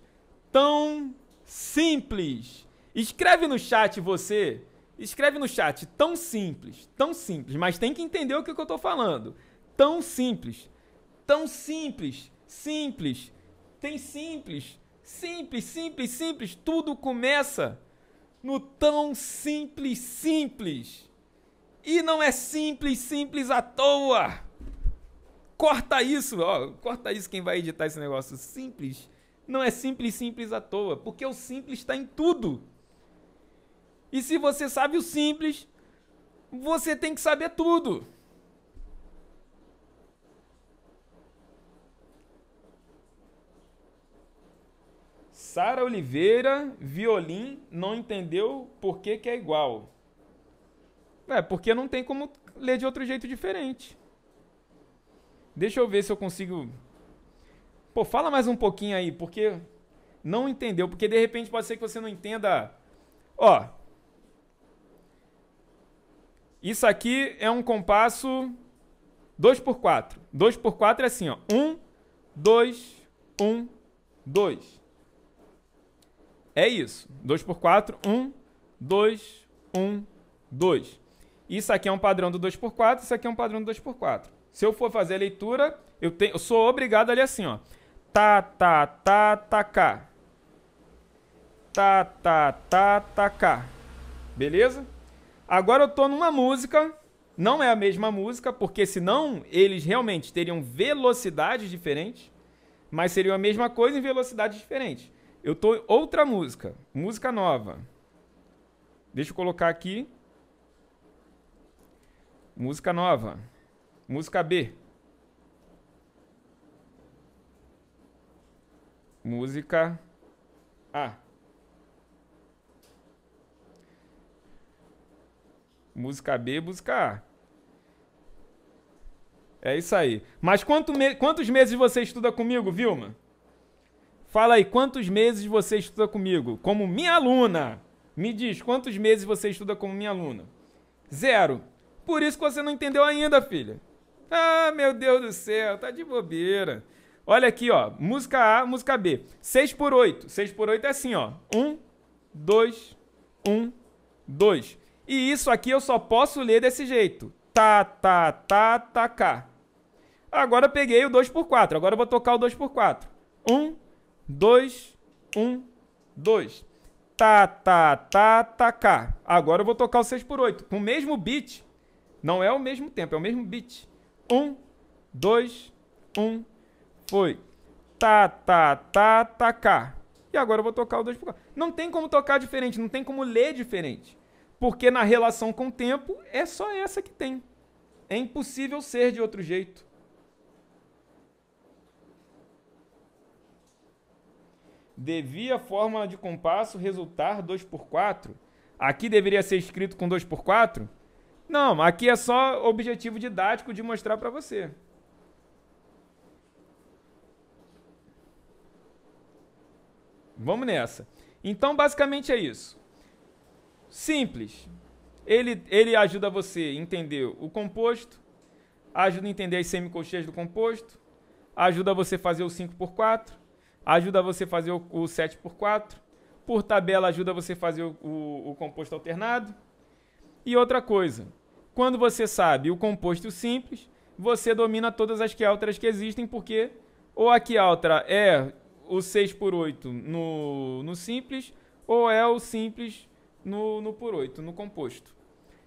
Tão simples. Escreve no chat você. Escreve no chat. Tão simples. Tão simples. Mas tem que entender o que, eu estou falando. Tão simples. Tão simples. Simples tem simples. Simples, simples, simples. Tudo começa no tão simples, simples. E não é simples, simples à toa. Corta isso, ó, corta isso quem vai editar esse negócio. Simples não é simples, simples à toa, porque o simples está em tudo. E se você sabe o simples, você tem que saber tudo. Sara Oliveira, violim, não entendeu por que, que é igual. É, porque não tem como ler de outro jeito diferente. Deixa eu ver se eu consigo. Pô, fala mais um pouquinho aí, porque não entendeu. Porque de repente pode ser que você não entenda. Ó. Isso aqui é um compasso 2 x 4. 2 x 4 é assim, ó. 1, 2, 1, 2. É isso. 2 por 4, 1, 2, 1, 2. Isso aqui é um padrão do 2 por 4, isso aqui é um padrão do 2 por 4. Se eu for fazer a leitura, eu, tenho, eu sou obrigado ali assim, ó. Tá, tá, tá, tá, cá. Tá, tá, tá, tá, cá. Beleza? Agora eu tô numa música, não é a mesma música, porque senão eles realmente teriam velocidades diferentes, mas seriam a mesma coisa em velocidades diferentes. Eu tô outra música, música nova. Deixa eu colocar aqui. Música nova. Música B. Música A. Música B, música A. É isso aí. Mas quanto me quantos meses você estuda comigo, Vilma? Fala aí, quantos meses você estuda comigo? Como minha aluna. Me diz, quantos meses você estuda como minha aluna? Zero. Por isso que você não entendeu ainda, filha. Ah, meu Deus do céu, tá de bobeira. Olha aqui, ó. Música A, música B. 6 por 8. 6 por 8 é assim, ó. 1, 2, 1, 2. E isso aqui eu só posso ler desse jeito. Tá, tá, tá, tá, tá cá. Agora eu peguei o 2 por 4. Agora eu vou tocar o 2 por 4. 1, 2, 1, 2. Tá, tá, tá, tá, cá. Agora eu vou tocar o 6 por 8. Com o mesmo beat. Não é o mesmo tempo, é o mesmo beat. 1, 2, 1, foi. Tá, tá, tá, tá, cá. E agora eu vou tocar o 2 por 4. Não tem como tocar diferente, não tem como ler diferente. Porque na relação com o tempo, é só essa que tem. É impossível ser de outro jeito. devia a fórmula de compasso resultar 2 por 4? Aqui deveria ser escrito com 2 por 4? Não, aqui é só objetivo didático de mostrar para você. Vamos nessa. Então, basicamente é isso. Simples. Ele, ele ajuda você a entender o composto, ajuda a entender as semicolcheias do composto, ajuda você a fazer o 5 por 4 ajuda você a fazer o, 7 x 4. Por tabela, ajuda você a fazer o, o, o composto alternado. E outra coisa, quando você sabe o composto simples, você domina todas as quiálteras que existem, porque ou a quiáltera é o 6 x 8 no, no simples, ou é o simples no, no por 8, no composto.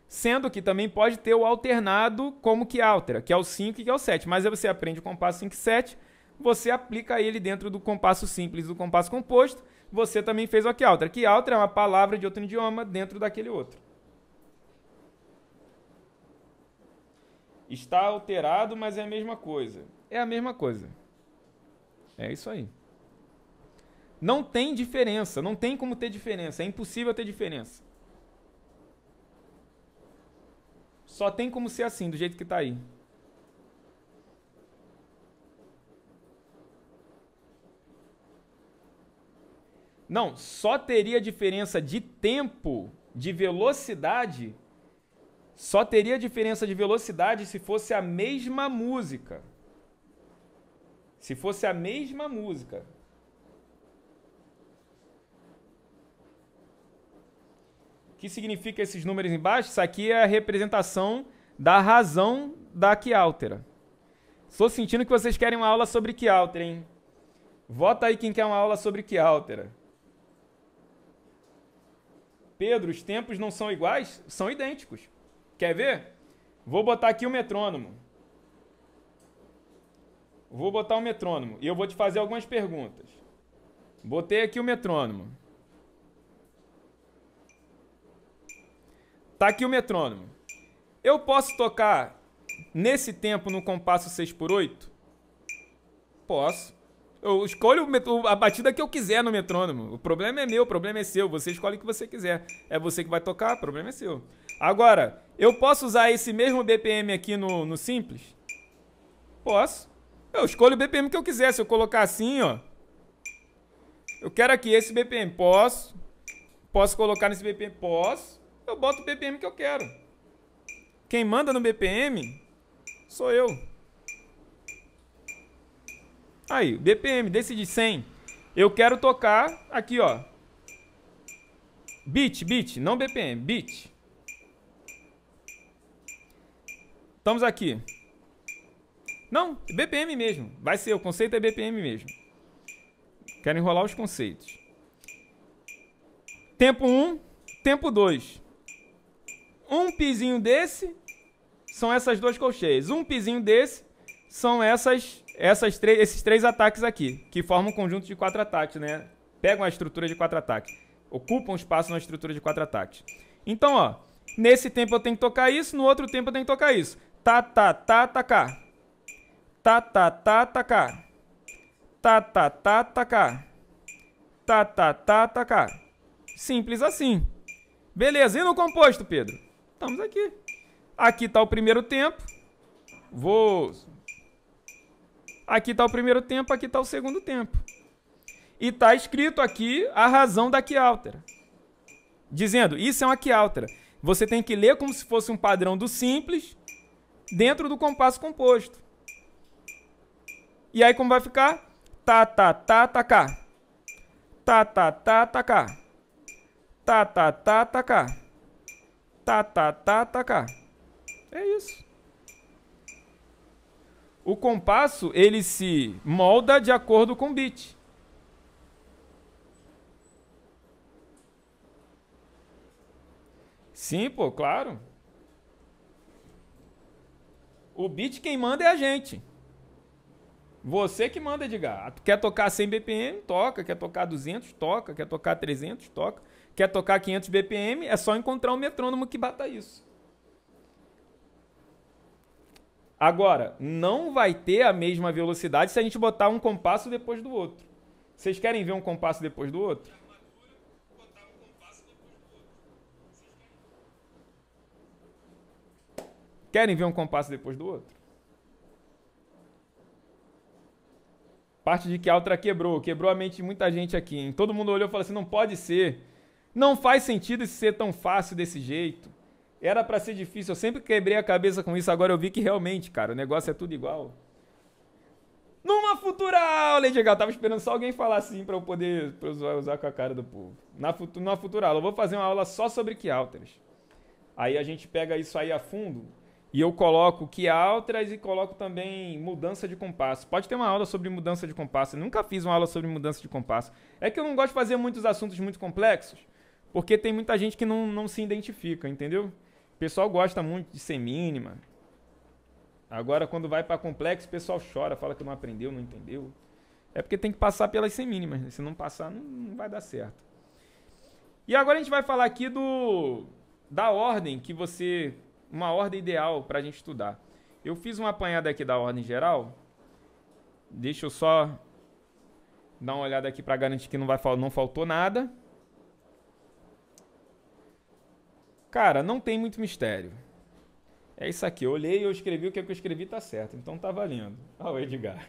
Sendo que também pode ter o alternado como que altera, que é o 5 e que é o 7. Mas aí você aprende o compasso 5 e 7 você aplica ele dentro do compasso simples do compasso composto. Você também fez o Que altera é uma palavra de outro idioma dentro daquele outro. Está alterado, mas é a mesma coisa. É a mesma coisa. É isso aí. Não tem diferença, não tem como ter diferença, é impossível ter diferença. Só tem como ser assim, do jeito que está aí. Não, só teria diferença de tempo, de velocidade, só teria diferença de velocidade se fosse a mesma música. Se fosse a mesma música. O que significa esses números embaixo? Isso aqui é a representação da razão da que altera. Estou sentindo que vocês querem uma aula sobre que altera, hein? Vota aí quem quer uma aula sobre que altera. Pedro, os tempos não são iguais? São idênticos. Quer ver? Vou botar aqui o metrônomo. Vou botar o metrônomo e eu vou te fazer algumas perguntas. Botei aqui o metrônomo. Tá aqui o metrônomo. Eu posso tocar nesse tempo no compasso 6 por 8? Posso. Eu escolho a batida que eu quiser no metrônomo. O problema é meu, o problema é seu. Você escolhe o que você quiser. É você que vai tocar, o problema é seu. Agora, eu posso usar esse mesmo BPM aqui no, no simples? Posso. Eu escolho o BPM que eu quiser. Se eu colocar assim, ó. Eu quero aqui esse BPM. Posso. Posso colocar nesse BPM? Posso. Eu boto o BPM que eu quero. Quem manda no BPM sou eu. Aí, BPM, decidi 100. Eu quero tocar aqui, ó. Beat, beat, não BPM, beat. Estamos aqui. Não, BPM mesmo. Vai ser, o conceito é BPM mesmo. Quero enrolar os conceitos. Tempo 1, um, tempo 2. Um pizinho desse são essas duas colcheias. Um pizinho desse são essas essas três, esses três ataques aqui, que formam um conjunto de quatro ataques, né? Pegam a estrutura de quatro ataques. Ocupam espaço na estrutura de quatro ataques. Então, ó, nesse tempo eu tenho que tocar isso, no outro tempo eu tenho que tocar isso. Tá, tá, tá, atacar. Tá, tá, tá, tá, atacar. Tá, tá, tá, tá, atacar. Tá, tá, tá, tá, atacar. Simples assim. Beleza, e no composto, Pedro? Estamos aqui. Aqui tá o primeiro tempo. Vou Aqui está o primeiro tempo, aqui está o segundo tempo. E está escrito aqui a razão da que altera. Dizendo, isso é uma que altera. Você tem que ler como se fosse um padrão do simples dentro do compasso composto. E aí como vai ficar? Tá, tá, tá, tá, cá. Tá, tá, tá, tá, cá. Tá, tá, tá, tá, cá. Tá, tá, tá, tá, cá. É isso o compasso ele se molda de acordo com o beat. Sim, pô, claro. O beat quem manda é a gente. Você que manda, diga. Quer tocar 100 BPM? Toca. Quer tocar 200? Toca. Quer tocar 300? Toca. Quer tocar 500 BPM? É só encontrar um metrônomo que bata isso. Agora, não vai ter a mesma velocidade se a gente botar um compasso depois do outro. Vocês querem ver um compasso depois do outro? Querem ver um compasso depois do outro? Parte de que a outra quebrou. Quebrou a mente de muita gente aqui, hein? Todo mundo olhou e falou assim: não pode ser. Não faz sentido isso ser tão fácil desse jeito. Era para ser difícil, eu sempre quebrei a cabeça com isso, agora eu vi que realmente, cara, o negócio é tudo igual. Numa futura aula, Edgar, tava esperando só alguém falar assim para eu poder pra eu usar com a cara do povo. Na numa futura aula, eu vou fazer uma aula só sobre que alters. Aí a gente pega isso aí a fundo e eu coloco que altras e coloco também mudança de compasso. Pode ter uma aula sobre mudança de compasso. Eu nunca fiz uma aula sobre mudança de compasso. É que eu não gosto de fazer muitos assuntos muito complexos, porque tem muita gente que não, não se identifica, entendeu? O pessoal gosta muito de ser mínima. Agora, quando vai para complexo, o pessoal chora, fala que não aprendeu, não entendeu. É porque tem que passar pelas semínimas. Né? Se não passar, não, não vai dar certo. E agora a gente vai falar aqui do da ordem que você. Uma ordem ideal para a gente estudar. Eu fiz uma apanhada aqui da ordem geral. Deixa eu só dar uma olhada aqui para garantir que não, vai, não faltou nada. Cara, não tem muito mistério. É isso aqui. Eu olhei, eu escrevi o que, é que eu escrevi, tá certo. Então tá valendo. Olha o Edgar.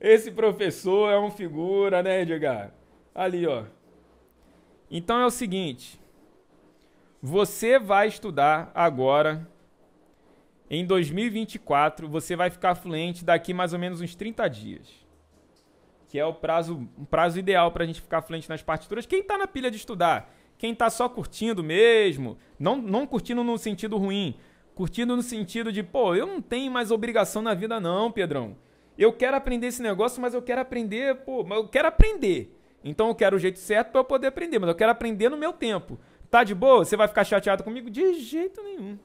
Esse professor é um figura, né, Edgar? Ali, ó. Então é o seguinte. Você vai estudar agora. Em 2024, você vai ficar fluente daqui mais ou menos uns 30 dias. Que é o prazo, um prazo ideal para a gente ficar fluente nas partituras. Quem está na pilha de estudar? quem está só curtindo mesmo, não, não curtindo no sentido ruim, curtindo no sentido de, pô, eu não tenho mais obrigação na vida não, Pedrão. Eu quero aprender esse negócio, mas eu quero aprender, pô, eu quero aprender. Então eu quero o jeito certo para eu poder aprender, mas eu quero aprender no meu tempo. Tá de boa? Você vai ficar chateado comigo? De jeito nenhum.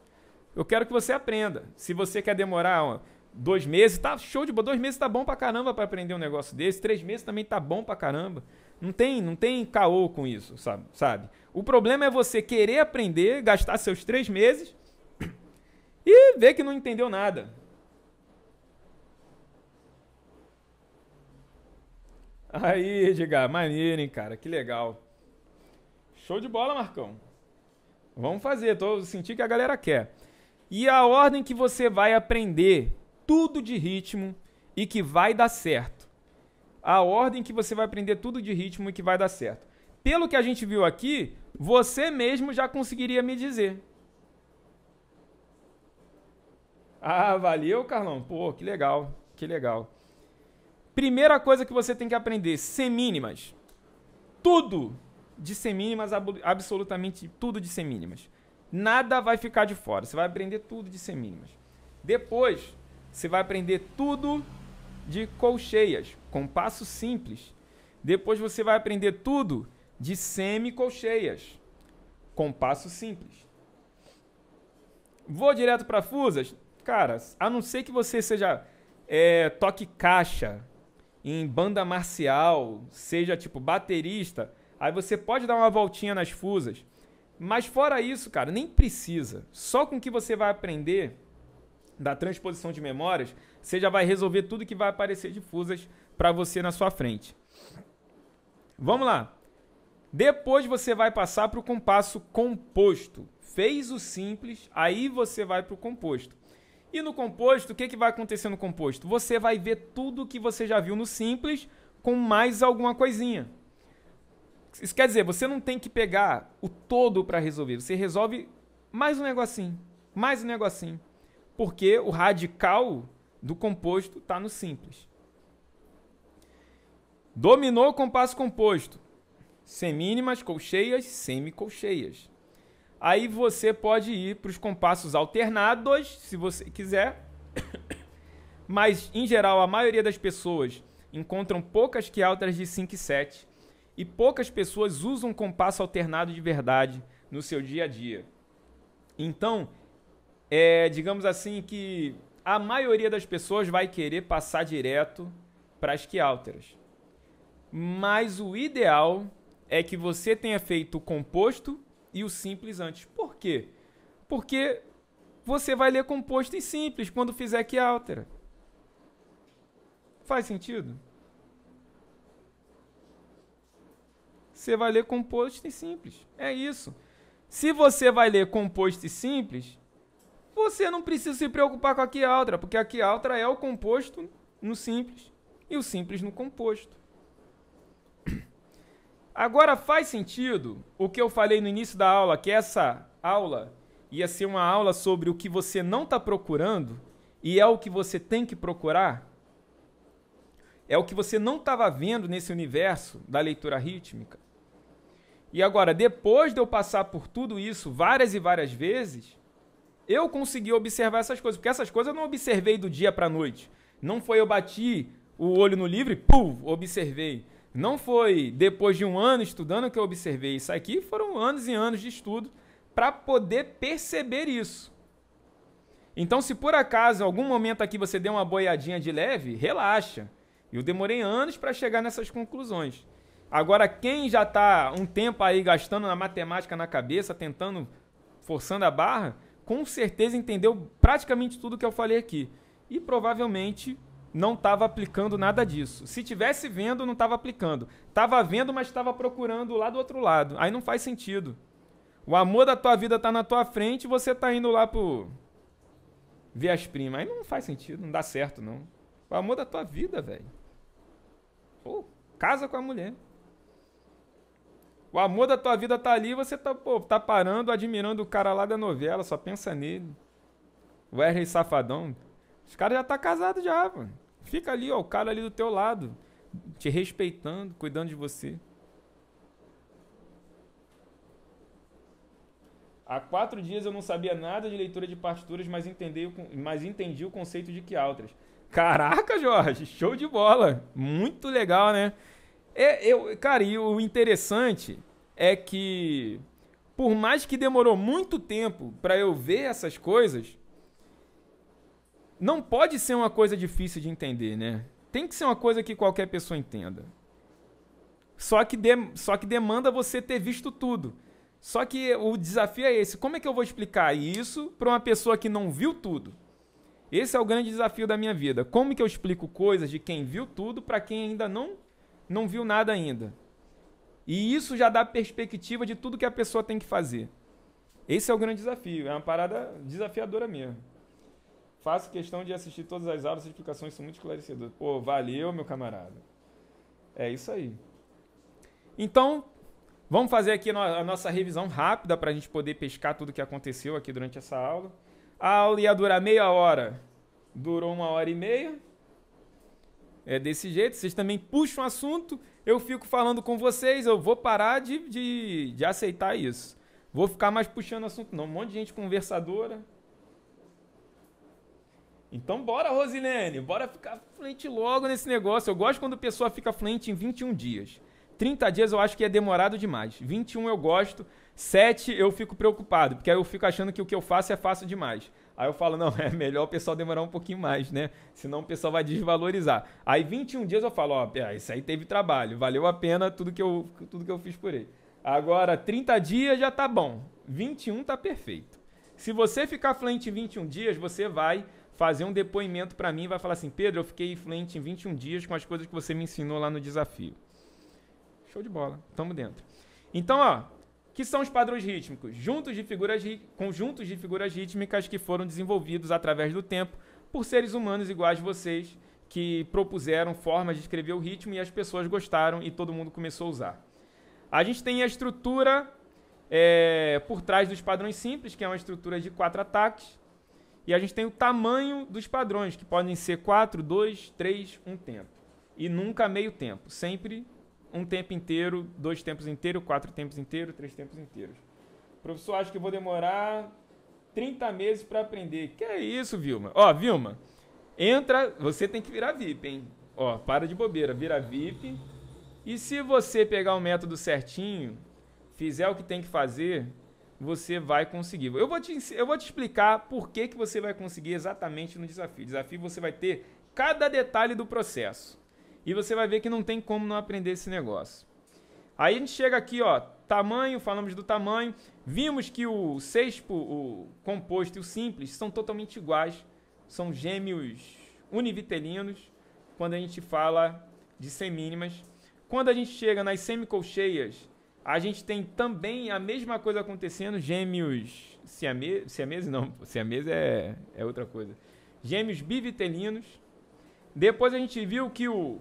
Eu quero que você aprenda. Se você quer demorar ó, dois meses, tá show de boa. Dois meses tá bom pra caramba para aprender um negócio desse. Três meses também tá bom pra caramba. Não tem, não tem caô com isso, sabe? sabe? O problema é você querer aprender, gastar seus três meses e ver que não entendeu nada. Aí, Edgar, maneiro, hein, cara? Que legal. Show de bola, Marcão. Vamos fazer, tô sentindo que a galera quer. E a ordem que você vai aprender tudo de ritmo e que vai dar certo a ordem que você vai aprender tudo de ritmo e que vai dar certo. Pelo que a gente viu aqui, você mesmo já conseguiria me dizer. Ah, valeu, Carlão. Pô, que legal, que legal. Primeira coisa que você tem que aprender, semínimas. Tudo de semínimas, absolutamente tudo de semínimas. Nada vai ficar de fora. Você vai aprender tudo de semínimas. Depois, você vai aprender tudo de colcheias, com passo simples. Depois você vai aprender tudo de semicolcheias, com passo simples. Vou direto para fusas? Cara, a não ser que você seja é, toque caixa em banda marcial, seja tipo baterista, aí você pode dar uma voltinha nas fusas. Mas fora isso, cara, nem precisa. Só com o que você vai aprender da transposição de memórias, você já vai resolver tudo que vai aparecer de fusas para você na sua frente. Vamos lá. Depois você vai passar para o compasso composto. Fez o simples, aí você vai para o composto. E no composto, o que, que vai acontecer no composto? Você vai ver tudo que você já viu no simples com mais alguma coisinha. Isso quer dizer, você não tem que pegar o todo para resolver. Você resolve mais um negocinho, mais um negocinho. Porque o radical do composto está no simples. Dominou o compasso composto. Semínimas, colcheias, semicolcheias. Aí você pode ir para os compassos alternados, se você quiser. Mas, em geral, a maioria das pessoas encontram poucas que altas de 5 e 7. E poucas pessoas usam compasso alternado de verdade no seu dia a dia. Então, é, digamos assim que a maioria das pessoas vai querer passar direto para as que alteras. Mas o ideal é que você tenha feito o composto e o simples antes. Por quê? Porque você vai ler composto e simples quando fizer que altera. Faz sentido? Você vai ler composto e simples. É isso. Se você vai ler composto e simples, você não precisa se preocupar com a quialtra, porque a quialtra é o composto no simples e o simples no composto. Agora faz sentido o que eu falei no início da aula, que essa aula ia ser uma aula sobre o que você não está procurando e é o que você tem que procurar? É o que você não estava vendo nesse universo da leitura rítmica? E agora, depois de eu passar por tudo isso várias e várias vezes, eu consegui observar essas coisas, porque essas coisas eu não observei do dia para a noite. Não foi eu bati o olho no livro e pum, observei. Não foi depois de um ano estudando que eu observei isso aqui, foram anos e anos de estudo para poder perceber isso. Então, se por acaso em algum momento aqui você deu uma boiadinha de leve, relaxa. Eu demorei anos para chegar nessas conclusões. Agora, quem já está um tempo aí gastando na matemática na cabeça, tentando, forçando a barra, com certeza entendeu praticamente tudo que eu falei aqui. E provavelmente não estava aplicando nada disso. Se tivesse vendo, não estava aplicando. Estava vendo, mas estava procurando lá do outro lado. Aí não faz sentido. O amor da tua vida está na tua frente e você está indo lá pro ver as primas. Aí não faz sentido, não dá certo não. O amor da tua vida, velho. Pô, casa com a mulher. O amor da tua vida tá ali, você tá, pô, tá parando, admirando o cara lá da novela, só pensa nele. O Wesley Safadão. Os caras já tá casado já, mano. Fica ali, ó, o cara ali do teu lado, te respeitando, cuidando de você. Há quatro dias eu não sabia nada de leitura de partituras, mas entendi, mas entendi o conceito de que altras. Caraca, Jorge, show de bola. Muito legal, né? É, eu, cara, e o interessante é que, por mais que demorou muito tempo para eu ver essas coisas, não pode ser uma coisa difícil de entender, né? Tem que ser uma coisa que qualquer pessoa entenda. Só que, de, só que demanda você ter visto tudo. Só que o desafio é esse: como é que eu vou explicar isso para uma pessoa que não viu tudo? Esse é o grande desafio da minha vida. Como que eu explico coisas de quem viu tudo para quem ainda não não viu nada ainda. E isso já dá perspectiva de tudo que a pessoa tem que fazer. Esse é o grande desafio, é uma parada desafiadora mesmo. Faço questão de assistir todas as aulas, as explicações são muito esclarecedoras. Pô, valeu, meu camarada. É isso aí. Então, vamos fazer aqui a nossa revisão rápida para a gente poder pescar tudo que aconteceu aqui durante essa aula. A aula ia durar meia hora, durou uma hora e meia é desse jeito, vocês também puxam o assunto, eu fico falando com vocês, eu vou parar de, de, de aceitar isso. Vou ficar mais puxando assunto, não. Um monte de gente conversadora. Então bora, Rosilene, bora ficar fluente logo nesse negócio. Eu gosto quando a pessoa fica fluente em 21 dias. 30 dias eu acho que é demorado demais. 21 eu gosto, 7 eu fico preocupado, porque aí eu fico achando que o que eu faço é fácil demais. Aí eu falo, não, é melhor o pessoal demorar um pouquinho mais, né? Senão o pessoal vai desvalorizar. Aí 21 dias eu falo, ó, é, isso aí teve trabalho, valeu a pena tudo que eu, tudo que eu fiz por ele. Agora, 30 dias já tá bom. 21 tá perfeito. Se você ficar fluente em 21 dias, você vai fazer um depoimento para mim e vai falar assim: "Pedro, eu fiquei fluente em 21 dias com as coisas que você me ensinou lá no desafio". Show de bola. Tamo dentro. Então, ó, que são os padrões rítmicos, juntos de figuras, conjuntos de figuras rítmicas que foram desenvolvidos através do tempo por seres humanos iguais a vocês, que propuseram formas de escrever o ritmo e as pessoas gostaram e todo mundo começou a usar. A gente tem a estrutura é, por trás dos padrões simples, que é uma estrutura de quatro ataques, e a gente tem o tamanho dos padrões, que podem ser quatro, dois, três, um tempo. E nunca meio tempo, sempre um tempo inteiro, dois tempos inteiros, quatro tempos inteiros, três tempos inteiros. Professor, acho que vou demorar 30 meses para aprender. Que é isso, Vilma? Ó, Vilma, entra, você tem que virar VIP, hein? Ó, para de bobeira, vira VIP. E se você pegar o método certinho, fizer o que tem que fazer, você vai conseguir. Eu vou te, eu vou te explicar por que, que você vai conseguir exatamente no desafio. Desafio você vai ter cada detalhe do processo. E você vai ver que não tem como não aprender esse negócio. Aí a gente chega aqui, ó, tamanho, falamos do tamanho. Vimos que o sexpo, o composto e o simples são totalmente iguais. São gêmeos univitelinos quando a gente fala de semínimas. Quando a gente chega nas semicolcheias, a gente tem também a mesma coisa acontecendo, gêmeos siamese, siamese não, siamese é, é outra coisa. Gêmeos bivitelinos. Depois a gente viu que o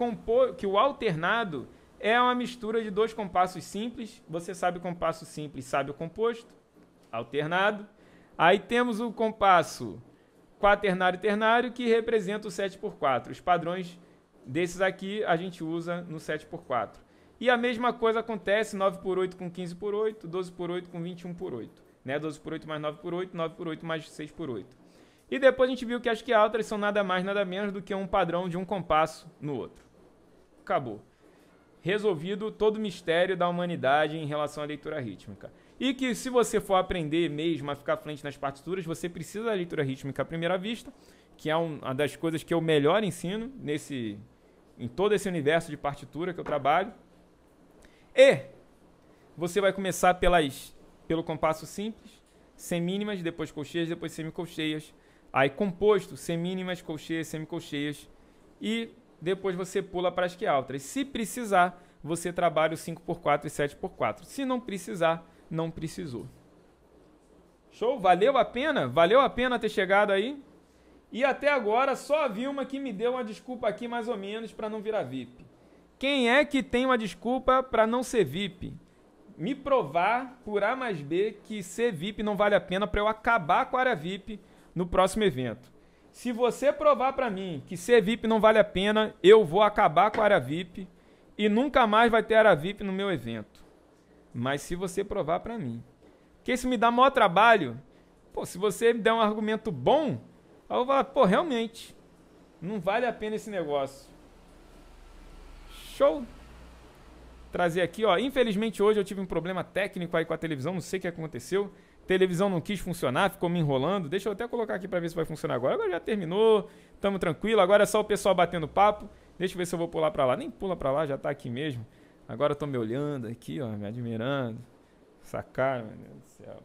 compor, que o alternado é uma mistura de dois compassos simples. Você sabe o compasso simples, sabe o composto, alternado. Aí temos o compasso quaternário e ternário, que representa o 7x4. Os padrões desses aqui a gente usa no 7x4. E a mesma coisa acontece 9x8 com 15x8, 12x8 com 21x8. Né? 12x8 mais 9x8, 9x8 mais 6x8. E depois a gente viu que as que altas são nada mais, nada menos do que um padrão de um compasso no outro acabou. Resolvido todo o mistério da humanidade em relação à leitura rítmica. E que se você for aprender mesmo a ficar frente nas partituras, você precisa da leitura rítmica à primeira vista, que é uma das coisas que eu melhor ensino nesse em todo esse universo de partitura que eu trabalho. E você vai começar pelas pelo compasso simples, sem mínimas depois colcheias, depois semicolcheias, aí composto, sem mínimas colcheias, semicolcheias e depois você pula para as que altas. Se precisar, você trabalha o 5x4 e 7x4. Se não precisar, não precisou. Show? Valeu a pena? Valeu a pena ter chegado aí? E até agora só vi uma que me deu uma desculpa aqui mais ou menos para não virar VIP. Quem é que tem uma desculpa para não ser VIP? Me provar por A mais B que ser VIP não vale a pena para eu acabar com a área VIP no próximo evento. Se você provar para mim que ser VIP não vale a pena, eu vou acabar com a área VIP e nunca mais vai ter área VIP no meu evento. Mas se você provar para mim. Porque isso me dá maior trabalho. Pô, se você me der um argumento bom, eu vou falar, pô, realmente, não vale a pena esse negócio. Show! Trazer aqui, ó. Infelizmente hoje eu tive um problema técnico aí com a televisão, não sei o que aconteceu televisão não quis funcionar, ficou me enrolando. Deixa eu até colocar aqui para ver se vai funcionar agora. Agora já terminou, tamo tranquilo. Agora é só o pessoal batendo papo. Deixa eu ver se eu vou pular para lá. Nem pula para lá, já tá aqui mesmo. Agora eu tô me olhando aqui, ó, me admirando. Sacar, meu Deus do céu.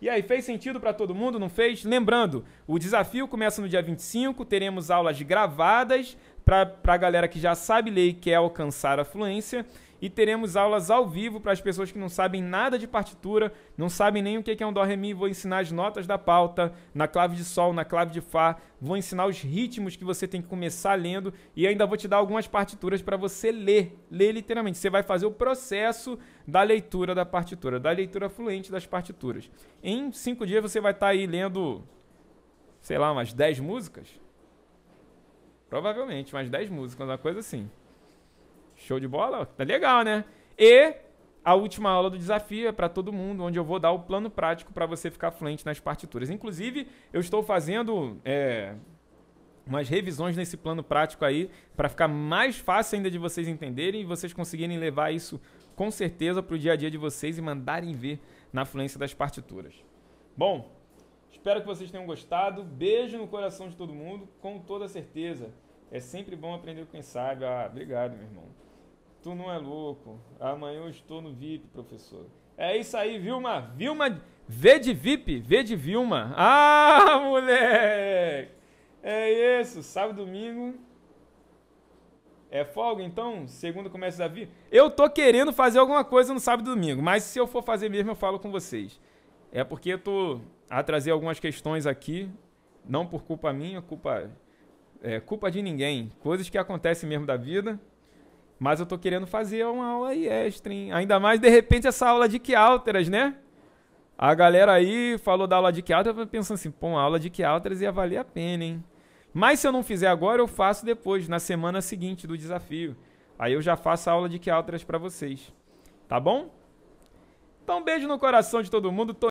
E aí, fez sentido para todo mundo? Não fez? Lembrando, o desafio começa no dia 25, teremos aulas gravadas para a galera que já sabe ler e quer alcançar a fluência e teremos aulas ao vivo para as pessoas que não sabem nada de partitura, não sabem nem o que é um dó ré mi, vou ensinar as notas da pauta, na clave de sol, na clave de fá, vou ensinar os ritmos que você tem que começar lendo e ainda vou te dar algumas partituras para você ler, ler literalmente. Você vai fazer o processo da leitura da partitura, da leitura fluente das partituras. Em cinco dias você vai estar tá aí lendo, sei lá, umas 10 músicas? Provavelmente, umas 10 músicas, uma coisa assim. Show de bola? Tá legal, né? E a última aula do desafio é para todo mundo, onde eu vou dar o plano prático para você ficar fluente nas partituras. Inclusive, eu estou fazendo é, umas revisões nesse plano prático aí, para ficar mais fácil ainda de vocês entenderem e vocês conseguirem levar isso com certeza para o dia a dia de vocês e mandarem ver na fluência das partituras. Bom, espero que vocês tenham gostado. Beijo no coração de todo mundo, com toda certeza. É sempre bom aprender com quem sabe. Ah, obrigado, meu irmão. Tu não é louco. Amanhã eu estou no VIP, professor. É isso aí, Vilma. Vilma, V de VIP, V de Vilma. Ah, moleque! É isso, sábado domingo. É folga, então? Segundo começo da vida. Eu tô querendo fazer alguma coisa no sábado e domingo, mas se eu for fazer mesmo, eu falo com vocês. É porque eu tô a trazer algumas questões aqui, não por culpa minha, culpa é, culpa de ninguém. Coisas que acontecem mesmo da vida. Mas eu tô querendo fazer uma aula extra, hein? Ainda mais, de repente, essa aula de que álteras, né? A galera aí falou da aula de que álteras, pensando assim, pô, uma aula de que álteras ia valer a pena, hein? Mas se eu não fizer agora, eu faço depois, na semana seguinte do desafio. Aí eu já faço a aula de que álteras para vocês. Tá bom? Então, um beijo no coração de todo mundo. Tô